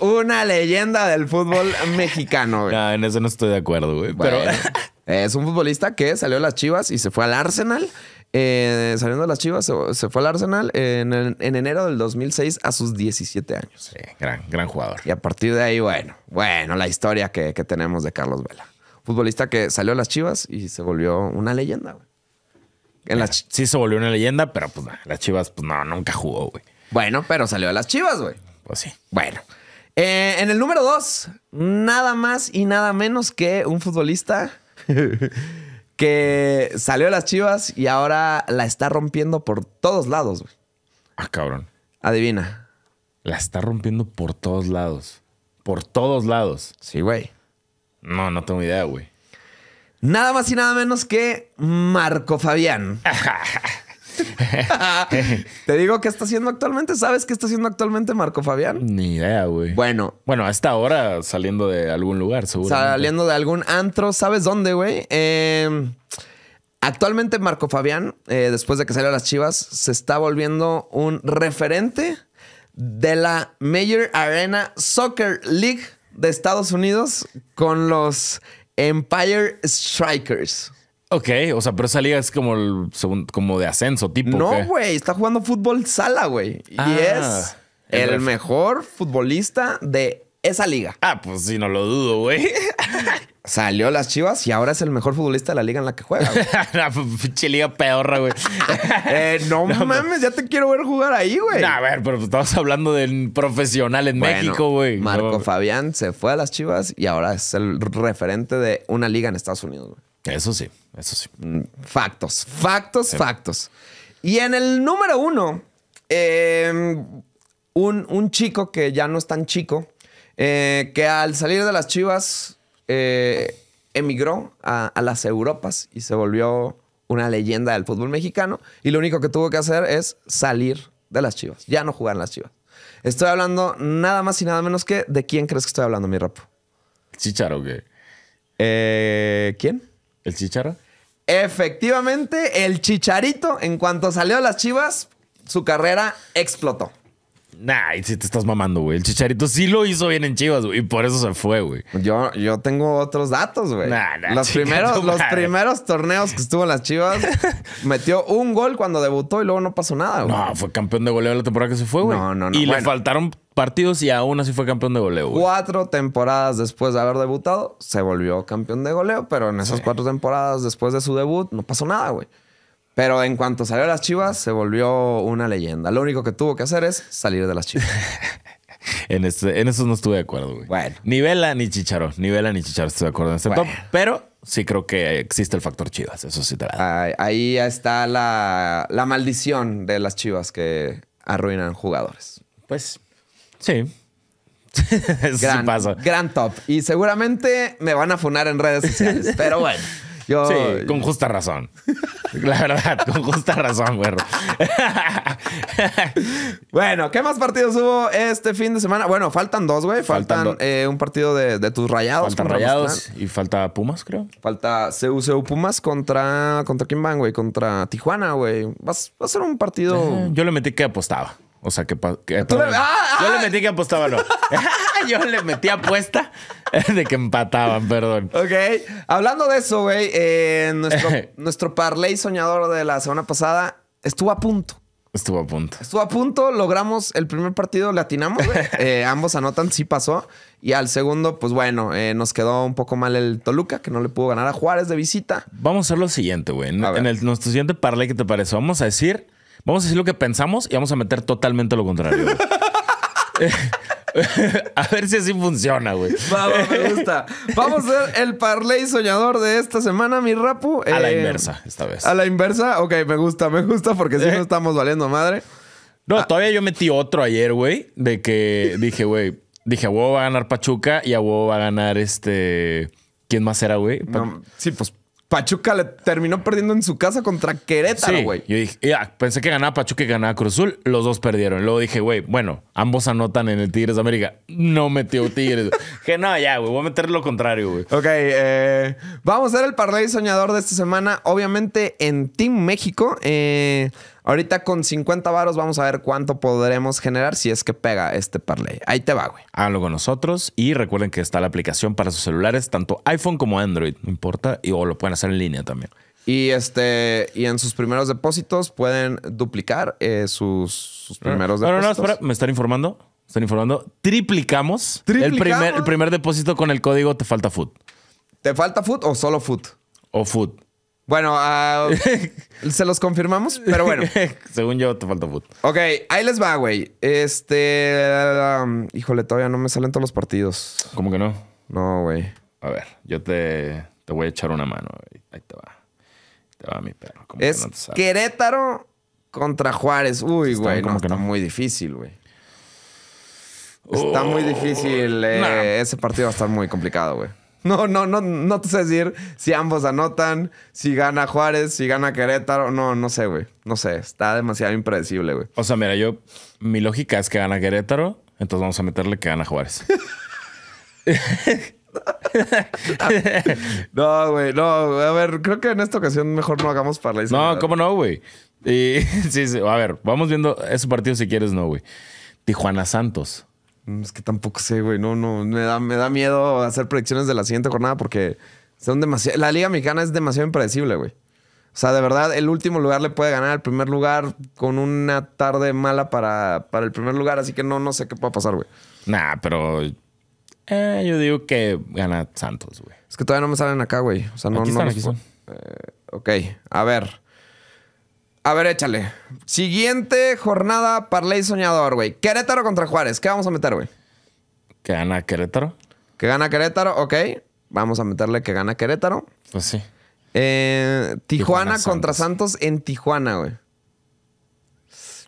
una leyenda del fútbol mexicano, No, en eso no estoy de acuerdo, güey. pero es un futbolista que salió a las Chivas y se fue al Arsenal. Eh, saliendo de las Chivas, se, fue al Arsenal en, enero del 2006 a sus 17 años. Sí, gran, gran jugador. Y a partir de ahí, bueno, bueno, la historia que tenemos de Carlos Vela futbolista que salió a las Chivas y se volvió una leyenda, güey. sí se volvió una leyenda, pero pues las Chivas, pues no, nunca jugó, güey. Bueno, pero salió a las Chivas, güey. Pues sí. Bueno. Eh, en el número dos, nada más y nada menos que un futbolista que salió a las Chivas y ahora la está rompiendo por todos lados, güey. Ah, cabrón. Adivina. La está rompiendo por todos lados. Por todos lados. Sí, güey. No, no tengo idea, güey. Nada más y nada menos que Marco Fabián. Te digo qué está haciendo actualmente. ¿Sabes qué está haciendo actualmente Marco Fabián? Ni idea, güey. Bueno. Bueno, hasta ahora saliendo de algún lugar, seguro. Saliendo de algún antro. ¿Sabes dónde, güey? Em, actualmente Marco Fabián, eh, después de que salió a las Chivas, se está volviendo un referente de la Major Arena Soccer League de Estados Unidos con los Empire Strikers. Ok, o sea, pero esa liga es como, el como de ascenso, tipo. No, güey, está jugando fútbol sala, güey. y ah, es el mejor futbolista de esa liga. Ah, pues si no lo dudo, güey. Salió las Chivas y ahora es el mejor futbolista de la liga en la que juega. La pues, pinche güey. Eh, no, pues. mames, ya te quiero ver jugar ahí, güey. a ver, pero pues, estamos hablando del profesional en México, güey. Marco Fabián se fue a las Chivas y ahora es el referente de una liga en Estados Unidos, güey. Eso sí, eso sí. Mm, factos, factos, factos. Y en el número uno, eh, un, un chico que ya no es tan chico, eh, que al salir de las Chivas eh, emigró a, las Europas y se volvió una leyenda del fútbol mexicano y lo único que tuvo que hacer es salir de las Chivas, ya no jugar en las Chivas. Estoy hablando nada más y nada menos que de quién crees que estoy hablando, mi rapo. Chicharo, ¿qué? Eh, ¿Quién? ¿El Chicharo? Efectivamente, el Chicharito, en cuanto salió de las Chivas, su carrera explotó. Nah, y si te estás mamando, güey. El Chicharito sí lo hizo bien en Chivas, güey. Y por eso se fue, güey. Yo, yo tengo otros datos, güey. los, primeros, los primeros torneos que estuvo en las Chivas, metió un gol cuando debutó y luego no pasó nada, güey. No, fue campeón de goleo la temporada que se fue, güey. No, no, no. Y le faltaron partidos y aún así fue campeón de goleo. Güey. Cuatro temporadas después de haber debutado, se volvió campeón de goleo, pero en esas cuatro temporadas después de su debut no pasó nada, güey. Pero en cuanto salió de las Chivas, se volvió una leyenda. Lo único que tuvo que hacer es salir de las Chivas. Este, en, eso no estuve de acuerdo, güey. Bueno. Ni Vela ni Chicharo. Ni Vela ni Chicharo estoy de acuerdo en este top. Pero sí creo que existe el factor Chivas. Eso sí te la Ahí está la, maldición de las Chivas que arruinan jugadores. Pues sí. Eso gran, Gran top. Y seguramente me van a funar en redes sociales. pero bueno sí, con justa razón. La verdad, con justa razón, güero. bueno, ¿qué más partidos hubo este fin de semana? Bueno, faltan dos, güey. Faltan, eh, un partido de, tus rayados. Faltan rayados y falta Pumas, creo. Falta CUCU Pumas contra. ¿Contra quién van, güey? Contra Tijuana, güey. Va, a ser un partido. Eh, yo le metí que apostaba. O sea, que... Ah, ah, ah. yo le metí que apostaba, no. yo le metí apuesta de que empataban, perdón. Ok. Hablando de eso, güey, eh, nuestro, nuestro parlay soñador de la semana pasada estuvo a punto. Estuvo a punto. Estuvo a punto, logramos el primer partido, le atinamos, eh, ambos anotan, sí pasó. Y al segundo, pues bueno, eh, nos quedó un poco mal el Toluca, que no le pudo ganar a Juárez de visita. Vamos a hacer lo siguiente, güey. En nuestro siguiente parlay, ¿qué te parece? Vamos a decir Vamos a decir lo que pensamos y vamos a meter totalmente lo contrario. a ver si así funciona, güey. Vamos, me gusta. Vamos a ver el parlay soñador de esta semana, mi Rapu. a la eh, inversa, esta vez. A la inversa, ok, me gusta, me gusta, porque si eh. no estamos valiendo madre. No, ah. todavía yo metí otro ayer, güey, de que dije, güey, dije, a huevo va a ganar Pachuca y a huevo va a ganar este. ¿Quién más era, güey? sí, pues Pachuca le terminó perdiendo en su casa contra Querétaro, güey. yo dije, ya, pensé que ganaba Pachuca y ganaba Cruz Azul. Los dos perdieron. Luego dije, güey, bueno, ambos anotan en el Tigres de América. No metió Tigres. que no, ya, güey, voy a meter lo contrario, güey. Ok, eh, vamos a ver el parlay soñador de esta semana. Obviamente en Team México. Eh, Ahorita con 50 varos vamos a ver cuánto podremos generar si es que pega este parlay. Ahí te va, güey. Háganlo con nosotros y recuerden que está la aplicación para sus celulares, tanto iPhone como Android, no importa, y, o lo pueden hacer en línea también. Y este y en sus primeros depósitos pueden duplicar eh, sus, primeros depósitos. No, no, espera, me están informando. están informando. Triplicamos, El, primer, el primer depósito con el código Te Falta Food. ¿Te falta Food o solo Food? O Food. Bueno, ah, se los confirmamos, pero bueno. Según yo, te falta puto. Ok, ahí les va, güey. Este. Um, híjole, todavía no me salen todos los partidos. ¿Cómo que no? No, güey. A ver, yo te, voy a echar una mano. Güey. Ahí te va. Te va mi perro. es Querétaro contra Juárez. Uy, güey. Como está muy difícil, güey. Está muy oh, difícil. Eh, ese partido va a estar muy complicado, güey. No, no, no, no te sé decir si ambos anotan, si gana Juárez, si gana Querétaro. No, no sé, güey. No sé. Está demasiado impredecible, güey. O sea, mira, yo. Mi lógica es que gana Querétaro, entonces vamos a meterle que gana Juárez. no, güey, no. A ver, creo que en esta ocasión mejor no hagamos para la No, cómo no, güey. sí, sí, a ver, vamos viendo ese partido si quieres, no, güey. Tijuana Santos. Mm, es que tampoco sé, güey. No, no. Me da, me da miedo hacer predicciones de la siguiente jornada porque son demasiado. La Liga Mexicana es demasiado impredecible, güey. O sea, de verdad, el último lugar le puede ganar al primer lugar con una tarde mala para, para el primer lugar. Así que no, no sé qué pueda pasar, güey. Nah, pero. Eh, yo digo que gana Santos, güey. Es que todavía no me salen acá, güey. O sea, no, no eh, ok, a ver. A ver, échale. Siguiente jornada, Parley Soñador, güey. Querétaro contra Juárez. ¿Qué vamos a meter, güey? Que gana Querétaro. Que gana Querétaro, ok. Vamos a meterle que gana Querétaro. Pues sí. Eh, Tijuana, contra Santos. en Tijuana, güey.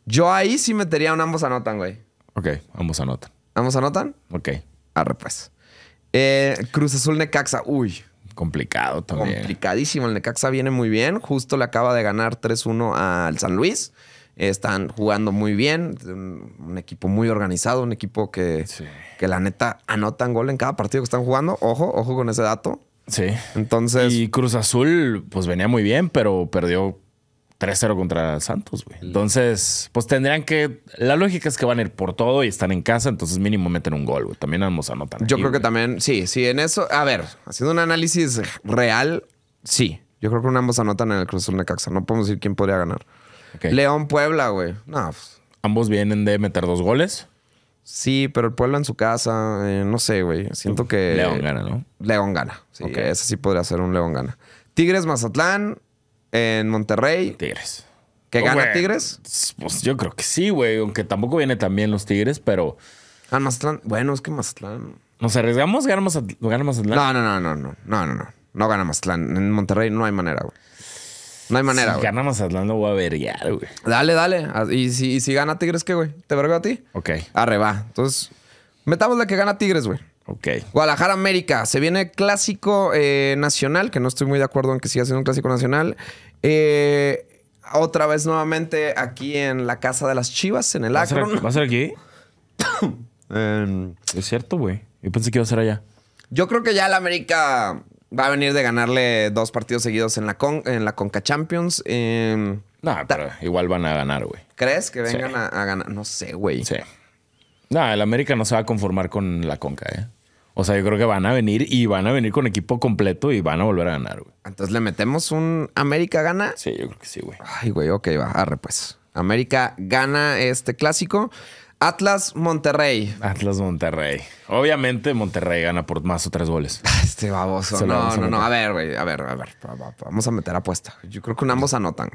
Yo ahí sí metería un ambos anotan, güey. Ok, ambos anotan. ¿Ambos anotan? Ok. Arre, pues. Eh, Cruz Azul Necaxa. Uy. Complicado también. Complicadísimo. El Necaxa viene muy bien. Justo le acaba de ganar 3-1 al San Luis. Están jugando muy bien. Un, equipo muy organizado. Un equipo que, que la neta anotan gol en cada partido que están jugando. Ojo, ojo con ese dato. Sí. Entonces. Y Cruz Azul, pues venía muy bien, pero perdió 3-0 contra Santos, güey. Mm. Entonces, pues tendrían que. La lógica es que van a ir por todo y están en casa, entonces mínimo meten un gol, güey. También ambos anotan. Yo creo que también, sí, sí, en eso. A ver, haciendo un análisis real, sí. Yo creo que ambos anotan en el Cruz de Necaxa. No podemos decir quién podría ganar. León Puebla, güey. No. Pues, ambos vienen de meter dos goles. Sí, pero el Puebla en su casa, eh, no sé, güey. Siento que. León gana, ¿no? León gana. Sí, ese sí podría ser un León gana. Tigres Mazatlán en Monterrey. Tigres. ¿Que gana Tigres? Pues yo creo que sí, güey. Aunque tampoco viene también los Tigres, pero. Ah, Mazatlán. Bueno, es que Mazatlán. ¿Nos arriesgamos? ¿Gana Mazatlán? ¿Gana No, no, no, no, no. No, no, no. gana Mazatlán. En Monterrey no hay manera, güey. No hay manera, güey. Si gana Mazatlán, lo voy a ver ya, güey. Dale, dale. Ah, ¿Y si, gana Tigres, qué, güey? ¿Te vergo a ti? Ok. Arre, Entonces, metamos la que gana Tigres, güey. Ok. Guadalajara América. Se viene clásico eh, nacional, que no estoy muy de acuerdo en que siga siendo un clásico nacional. Eh, otra vez nuevamente aquí en la casa de las Chivas, en el ¿Va a ser aquí? Em, es cierto, güey. Yo pensé que iba a ser allá. Yo creo que ya el América va a venir de ganarle dos partidos seguidos en la, en la Conca Champions. Em, no, pero igual van a ganar, güey. ¿Crees que vengan a, ganar? No sé, güey. Sí. Nah, el América no se va a conformar con la conca, ¿eh? O sea, yo creo que van a venir y van a venir con equipo completo y van a volver a ganar, güey. Entonces, ¿le metemos un América gana? Sí, yo creo que sí, güey. Ay, güey, ok, va, arre pues. América gana este clásico. Atlas Monterrey. Atlas Monterrey. Obviamente Monterrey gana por más o tres goles. Este baboso. No, no, no. A ver, güey. A ver, a ver. Vamos a meter apuesta. Yo creo que ambos anotan.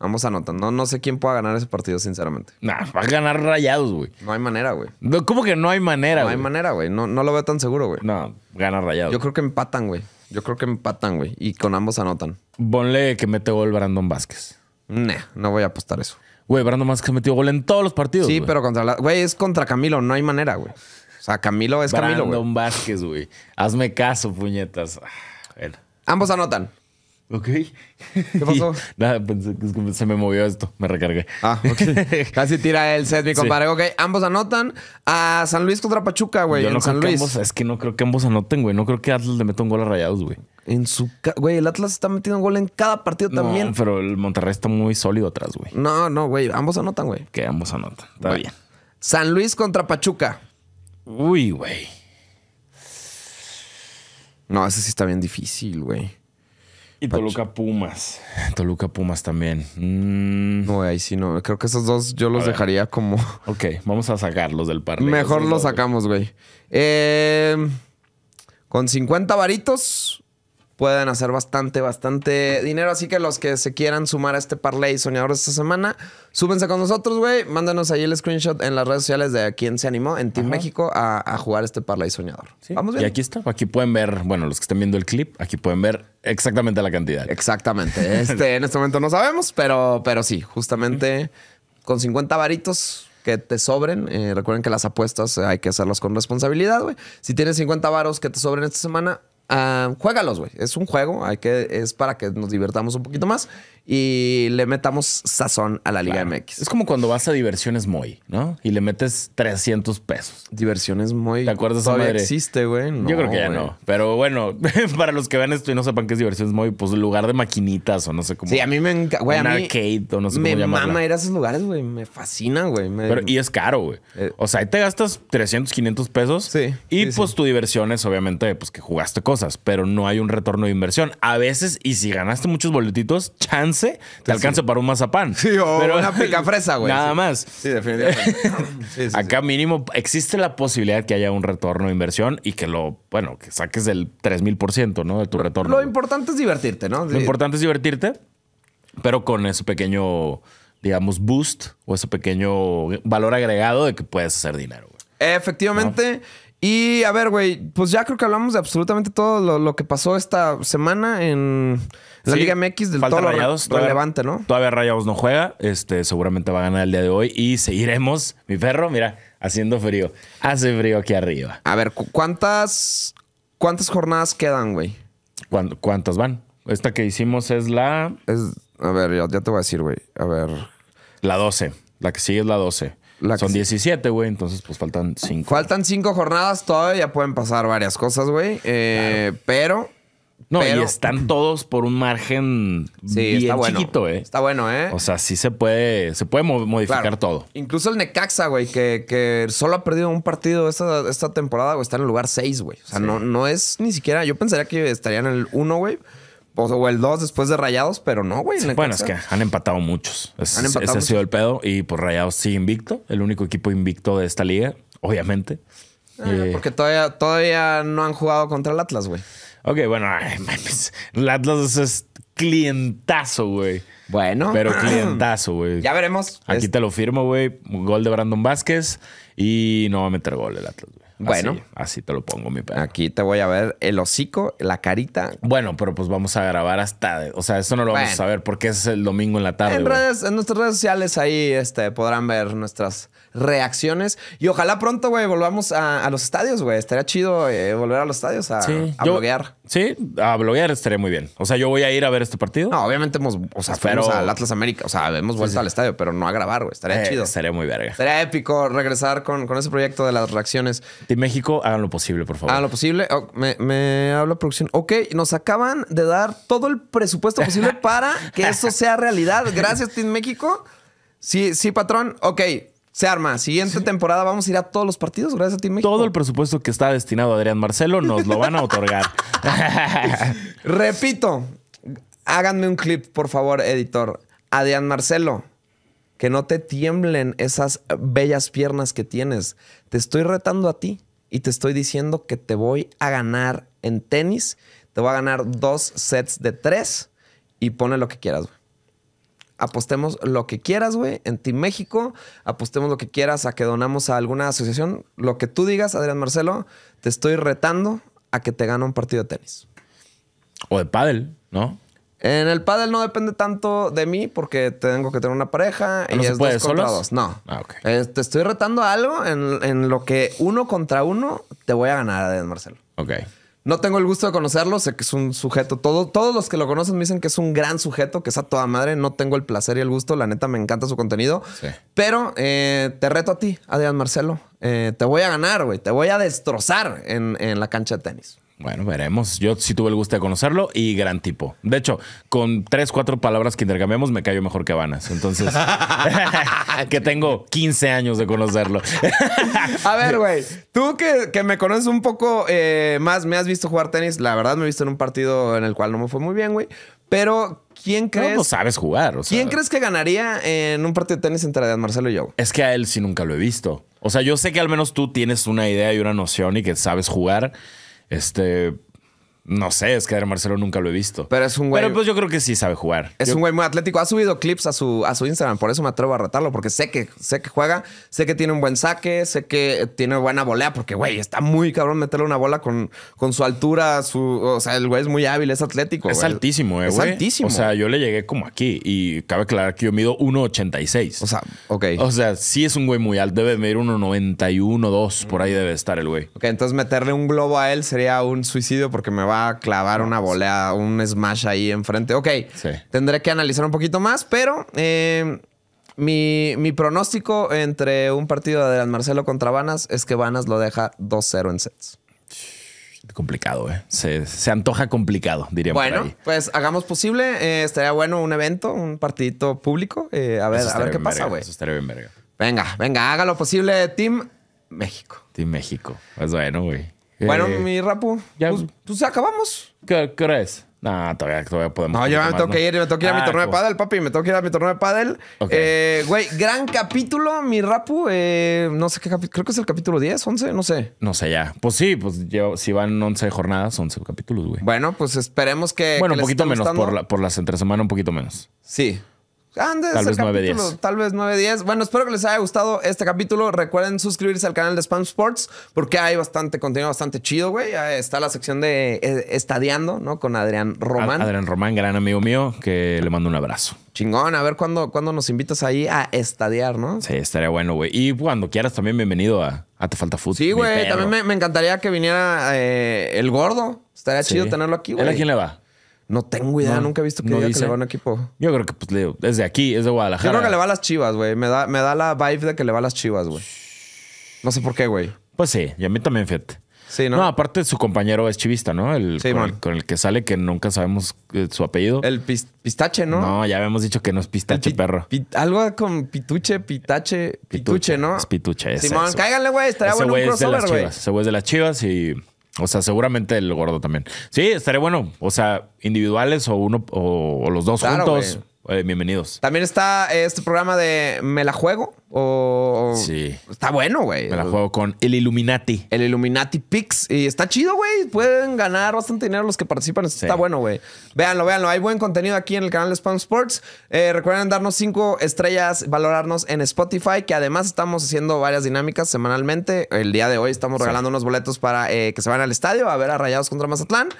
Ambos anotan. No, sé quién pueda ganar ese partido, sinceramente. Nah, va a ganar rayados, güey. No hay manera, güey. ¿Cómo que no hay manera, No hay manera, güey. No, lo veo tan seguro, güey. No, gana rayados. Yo creo que empatan, güey. Yo creo que empatan, güey. Y con ambos anotan. Ponle que mete gol Brandon Vázquez. Nah, no voy a apostar eso. Güey, Brandon Vázquez metió gol en todos los partidos. Sí, pero contra la. Güey, es contra Camilo. No hay manera, güey. O sea, Camilo es Camilo, güey. Brandon Vázquez, güey. Hazme caso, puñetas. Ah, ambos anotan. Ok. ¿Qué pasó? nada, pensé que se me movió esto, me recargué. Ah, ok. Casi tira el set, mi compadre. Ok, ambos anotan a San Luis contra Pachuca, güey. San Luis. es que no creo que ambos anoten, güey. No creo que Atlas le meta un gol a rayados, güey. En su. Güey, el Atlas está metiendo un gol en cada partido también. Pero el Monterrey está muy sólido atrás, güey. No, no, güey. Ambos anotan, güey. Que ambos anotan. Está bien. San Luis contra Pachuca. Uy, güey. No, ese sí está bien difícil, güey. Y Toluca Pumas. Toluca Pumas también. Mm. No, ahí sí no. Creo que esos dos yo los dejaría como. Ok, vamos a sacarlos del par. Mejor los sacamos, güey. Eh, con 50 varitos, pueden hacer bastante, bastante dinero. Así que los que se quieran sumar a este parlay soñador esta semana, súbense con nosotros, güey. Mándanos ahí el screenshot en las redes sociales de quién se animó en Team México a, jugar este parlay soñador. Vamos bien. Y aquí está. Aquí pueden ver, bueno, los que estén viendo el clip, aquí pueden ver exactamente la cantidad. Exactamente. Este, en este momento no sabemos, pero, pero sí, justamente con 50 varitos que te sobren. Eh, recuerden que las apuestas hay que hacerlas con responsabilidad, güey. Si tienes 50 varos que te sobren esta semana, Juegalos, ah, juégalos, güey. Es un juego, hay que, es para que nos divertamos un poquito más y le metamos sazón a la Liga MX. Es como cuando vas a Diversiones Moy, ¿no? Y le metes 300 pesos. Diversiones Moy. ¿Te acuerdas todavía madre? existe, güey? Yo creo que ya no. Pero bueno, para los que vean esto y no sepan qué es Diversiones Moy, pues lugar de maquinitas o no sé cómo. Sí, a mí me encanta, a o no sé me cómo Me mama ir a esos lugares, güey. Me fascina, güey. Pero, y es caro, güey. Eh. o sea, ahí te gastas 300, 500 pesos. Sí. Y pues tu diversión es obviamente pues que jugaste cosas, pero no hay un retorno de inversión. A veces, y si ganaste muchos boletitos, chance te alcanza para un mazapán. Sí, o pero, una pica fresa, güey. Nada más. Sí, definitivamente. Acá mínimo existe la posibilidad que haya un retorno de inversión y que lo, bueno, que saques el 3000%, ¿no? De tu retorno. Lo importante es divertirte, ¿no? Lo importante es divertirte, pero con ese pequeño, digamos, boost o ese pequeño valor agregado de que puedes hacer dinero, güey. Efectivamente. Y a ver, güey, pues ya creo que hablamos de absolutamente todo lo que pasó esta semana en, la Liga MX del todo rayados, relevante, ¿no? Todavía Rayados no juega. Este, seguramente va a ganar el día de hoy y seguiremos, mi perro, mira, haciendo frío. Hace frío aquí arriba. A ver, ¿cuántas, cuántas jornadas quedan, güey? ¿Cuántas van? Esta que hicimos es la... a ver, ya, te voy a decir, güey. A ver. La 12. La que sigue es la 12. Son 17, güey, entonces pues faltan 5. Faltan 5 jornadas, todavía pueden pasar varias cosas, güey. Eh, pero no, y están todos por un margen bien está chiquito, ¿eh? Está bueno, ¿eh? O sea, sí se puede, se puede modificar todo. Incluso el Necaxa, güey, que, solo ha perdido un partido esta, temporada, güey, está en el lugar 6, güey. O sea, no, no es ni siquiera. Yo pensaría que estaría en el 1, güey. O, el 2 después de Rayados, pero no, güey. Bueno, es que han empatado muchos. ese ha sido el pedo. Y por pues Rayados sí invicto, el único equipo invicto de esta liga, obviamente. Ah, eh, porque todavía, todavía no han jugado contra el Atlas, güey. Ok, bueno, El Atlas es clientazo, güey. Bueno. Pero clientazo, güey. Ya veremos. Aquí te lo firmo, güey. Gol de Brandon Vázquez y no va a meter gol el Atlas, güey. Bueno. Así, te lo pongo, mi perro. Aquí te voy a ver el hocico, la carita. Bueno, pero pues vamos a grabar hasta. O sea, eso no lo vamos a saber porque es el domingo en la tarde. En, redes, en nuestras redes sociales ahí este, podrán ver nuestras reacciones. Y ojalá pronto, güey, volvamos a, los estadios, güey. Estaría chido eh, volver a los estadios a, bloguear. Sí, a bloguear estaría muy bien. O sea, yo voy a ir a ver este partido. No, obviamente hemos, o sea, fuimos al Atlas América. O sea, hemos vuelto al estadio, pero no a grabar, güey. Estaría eh, chido. Estaría muy verga. Estaría épico regresar con, con ese proyecto de las reacciones. De México, hagan lo posible, por favor. Hagan lo posible. Oh, me, me habla producción. Ok, nos acaban de dar todo el presupuesto posible para que eso sea realidad. Gracias, Team México. Sí, sí, patrón. Ok, se arma. Siguiente temporada vamos a ir a todos los partidos, gracias a ti, México. Todo el presupuesto que está destinado a Adrián Marcelo nos lo van a otorgar. Repito, háganme un clip, por favor, editor. Adrián Marcelo, que no te tiemblen esas bellas piernas que tienes. Te estoy retando a ti y te estoy diciendo que te voy a ganar en tenis. Te voy a ganar dos sets de tres y pone lo que quieras apostemos lo que quieras, güey, en Team México, apostemos lo que quieras a que donamos a alguna asociación, lo que tú digas, Adrián Marcelo, te estoy retando a que te gane un partido de tenis. O de pádel, ¿no? En el pádel no depende tanto de mí porque tengo que tener una pareja ah, y es dos contra dos. No. Ah, eh, te estoy retando algo en, en, lo que uno contra uno te voy a ganar, Adrián Marcelo. Ok. No tengo el gusto de conocerlo, sé que es un sujeto. todos los que lo conocen me dicen que es un gran sujeto, que es a toda madre. No tengo el placer y el gusto, la neta me encanta su contenido. Pero eh, te reto a ti, Adrián Marcelo. Eh, te voy a ganar, güey. Te voy a destrozar en la cancha de tenis. Bueno, veremos. Yo sí tuve el gusto de conocerlo y gran tipo. De hecho, con tres, cuatro palabras que intercambiamos, me cayó mejor que Vanas. Entonces, que tengo 15 años de conocerlo. a ver, güey, tú que, me conoces un poco eh, más, me has visto jugar tenis. La verdad, me he visto en un partido en el cual no me fue muy bien, güey. Pero, ¿quién crees? sabes jugar. ¿Quién crees que ganaría en un partido de tenis entre Marcelo y yo? Es que a él sí nunca lo he visto. O sea, yo sé que al menos tú tienes una idea y una noción y que sabes jugar. Este, no sé, es que Adrián Marcelo nunca lo he visto. Pero es un güey. Pero pues yo creo que sí sabe jugar. Es un güey muy atlético. Ha subido clips a su, a su Instagram, por eso me atrevo a retarlo, porque sé que, sé que juega, sé que tiene un buen saque, sé que tiene buena volea, porque güey, está muy cabrón meterle una bola con, con su altura. Su, o sea, el güey es muy hábil, es atlético. Es altísimo, eh, güey. Es altísimo. O sea, yo le llegué como aquí y cabe aclarar que yo mido 1,86. O sea, ok. O sea, sí es un güey muy alto. Debe medir 1,91, 2, por ahí debe estar el güey. Ok, entonces meterle un globo a él sería un suicidio porque me va clavar una volea, un smash ahí enfrente. Ok, tendré que analizar un poquito más, pero eh, mi, pronóstico entre un partido de Marcelo contra Vanas es que Vanas lo deja 2-0 en sets. Complicado, ¿eh? Se, antoja complicado, diríamos. Bueno, pues hagamos posible. Eh, estaría bueno un evento, un partidito público. a ver, a qué pasa, güey. Eso estaría bien Venga, venga, haga lo posible, Team México. Team México. Pues bueno, güey. Bueno, eh, mi Rapu, ya, pues, pues acabamos. ¿Qué, crees? No, todavía, podemos. No, yo me tengo que ir, me tengo que ir a mi ah, torneo de pádel, papi, me tengo que ir a mi torneo de pádel. Eh, güey, gran capítulo, mi Rapu. Eh, no sé qué capítulo, creo que es el capítulo 10, 11, no sé. No sé ya. Pues sí, pues yo, si van 11 jornadas, 11 capítulos, güey. Bueno, pues esperemos que. Bueno, un poquito menos por, la, por las entre semana, un poquito menos. Sí. Andes, tal, vez 9, capítulo, Bueno, espero que les haya gustado este capítulo. Recuerden suscribirse al canal de Spam Sports porque hay bastante contenido bastante chido, güey. Está la sección de eh, Estadiando, ¿no? Con Adrián Román. Adrián Román, gran amigo mío, que le mando un abrazo. Chingón, a ver cuándo, cuándo nos invitas ahí a estadiar, ¿no? Sí, estaría bueno, güey. Y cuando quieras también bienvenido a, Te Falta Fútbol. Sí, güey, también me, encantaría que viniera eh, el gordo. Estaría chido tenerlo aquí, güey. a quién le va? No tengo idea, nunca he visto que le va a un equipo. Yo creo que pues, es de aquí, es de Guadalajara. Yo creo que le va a las chivas, güey. Me da, la vibe de que le va a las chivas, güey. No sé por qué, güey. Pues sí, y a mí también, fíjate. Sí, ¿no? No, aparte su compañero es chivista, ¿no? El, con, el que sale que nunca sabemos eh, su apellido. El pistache, ¿no? No, ya habíamos dicho que no es pistache, perro. algo con pituche, pitache, pituche, ¿no? Es pituche, es Simón, cáiganle, güey. Estaría bueno un crossover, güey. Ese güey es de las chivas y... O sea, seguramente el gordo también. Sí, estaría bueno. O sea, individuales o uno o, los dos juntos. Eh, bienvenidos. También está eh, este programa de Me la juego. O... Sí. Está bueno, güey. Me la juego con el Illuminati. El Illuminati Pix. Y está chido, güey. Pueden ganar bastante dinero los que participan. Está bueno, güey. Véanlo, véanlo. Hay buen contenido aquí en el canal de Spam Sports. Eh, recuerden darnos cinco estrellas, valorarnos en Spotify, que además estamos haciendo varias dinámicas semanalmente. El día de hoy estamos regalando unos boletos para que se vayan al estadio a ver a Rayados contra Mazatlán.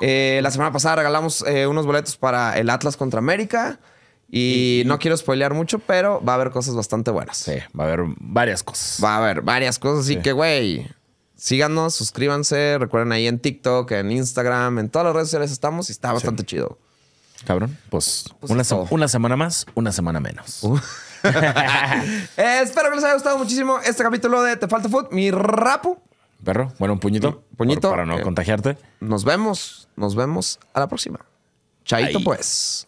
la semana pasada regalamos unos boletos para el Atlas contra América. Y, no quiero spoilear mucho, pero va a haber cosas bastante buenas. Sí, va a haber varias cosas. Va a haber varias cosas. Así que, güey, síganos, suscríbanse. Recuerden ahí en TikTok, en Instagram, en todas las redes sociales estamos y está bastante chido. Cabrón, pues, pues una, semana más, una semana menos. Uh. Eh, espero que les haya gustado muchísimo este capítulo de Te Falta Food, mi rapu. Perro, bueno, un puñito. puñito. para no eh, contagiarte. Nos vemos, nos vemos a la próxima. Chaito, pues.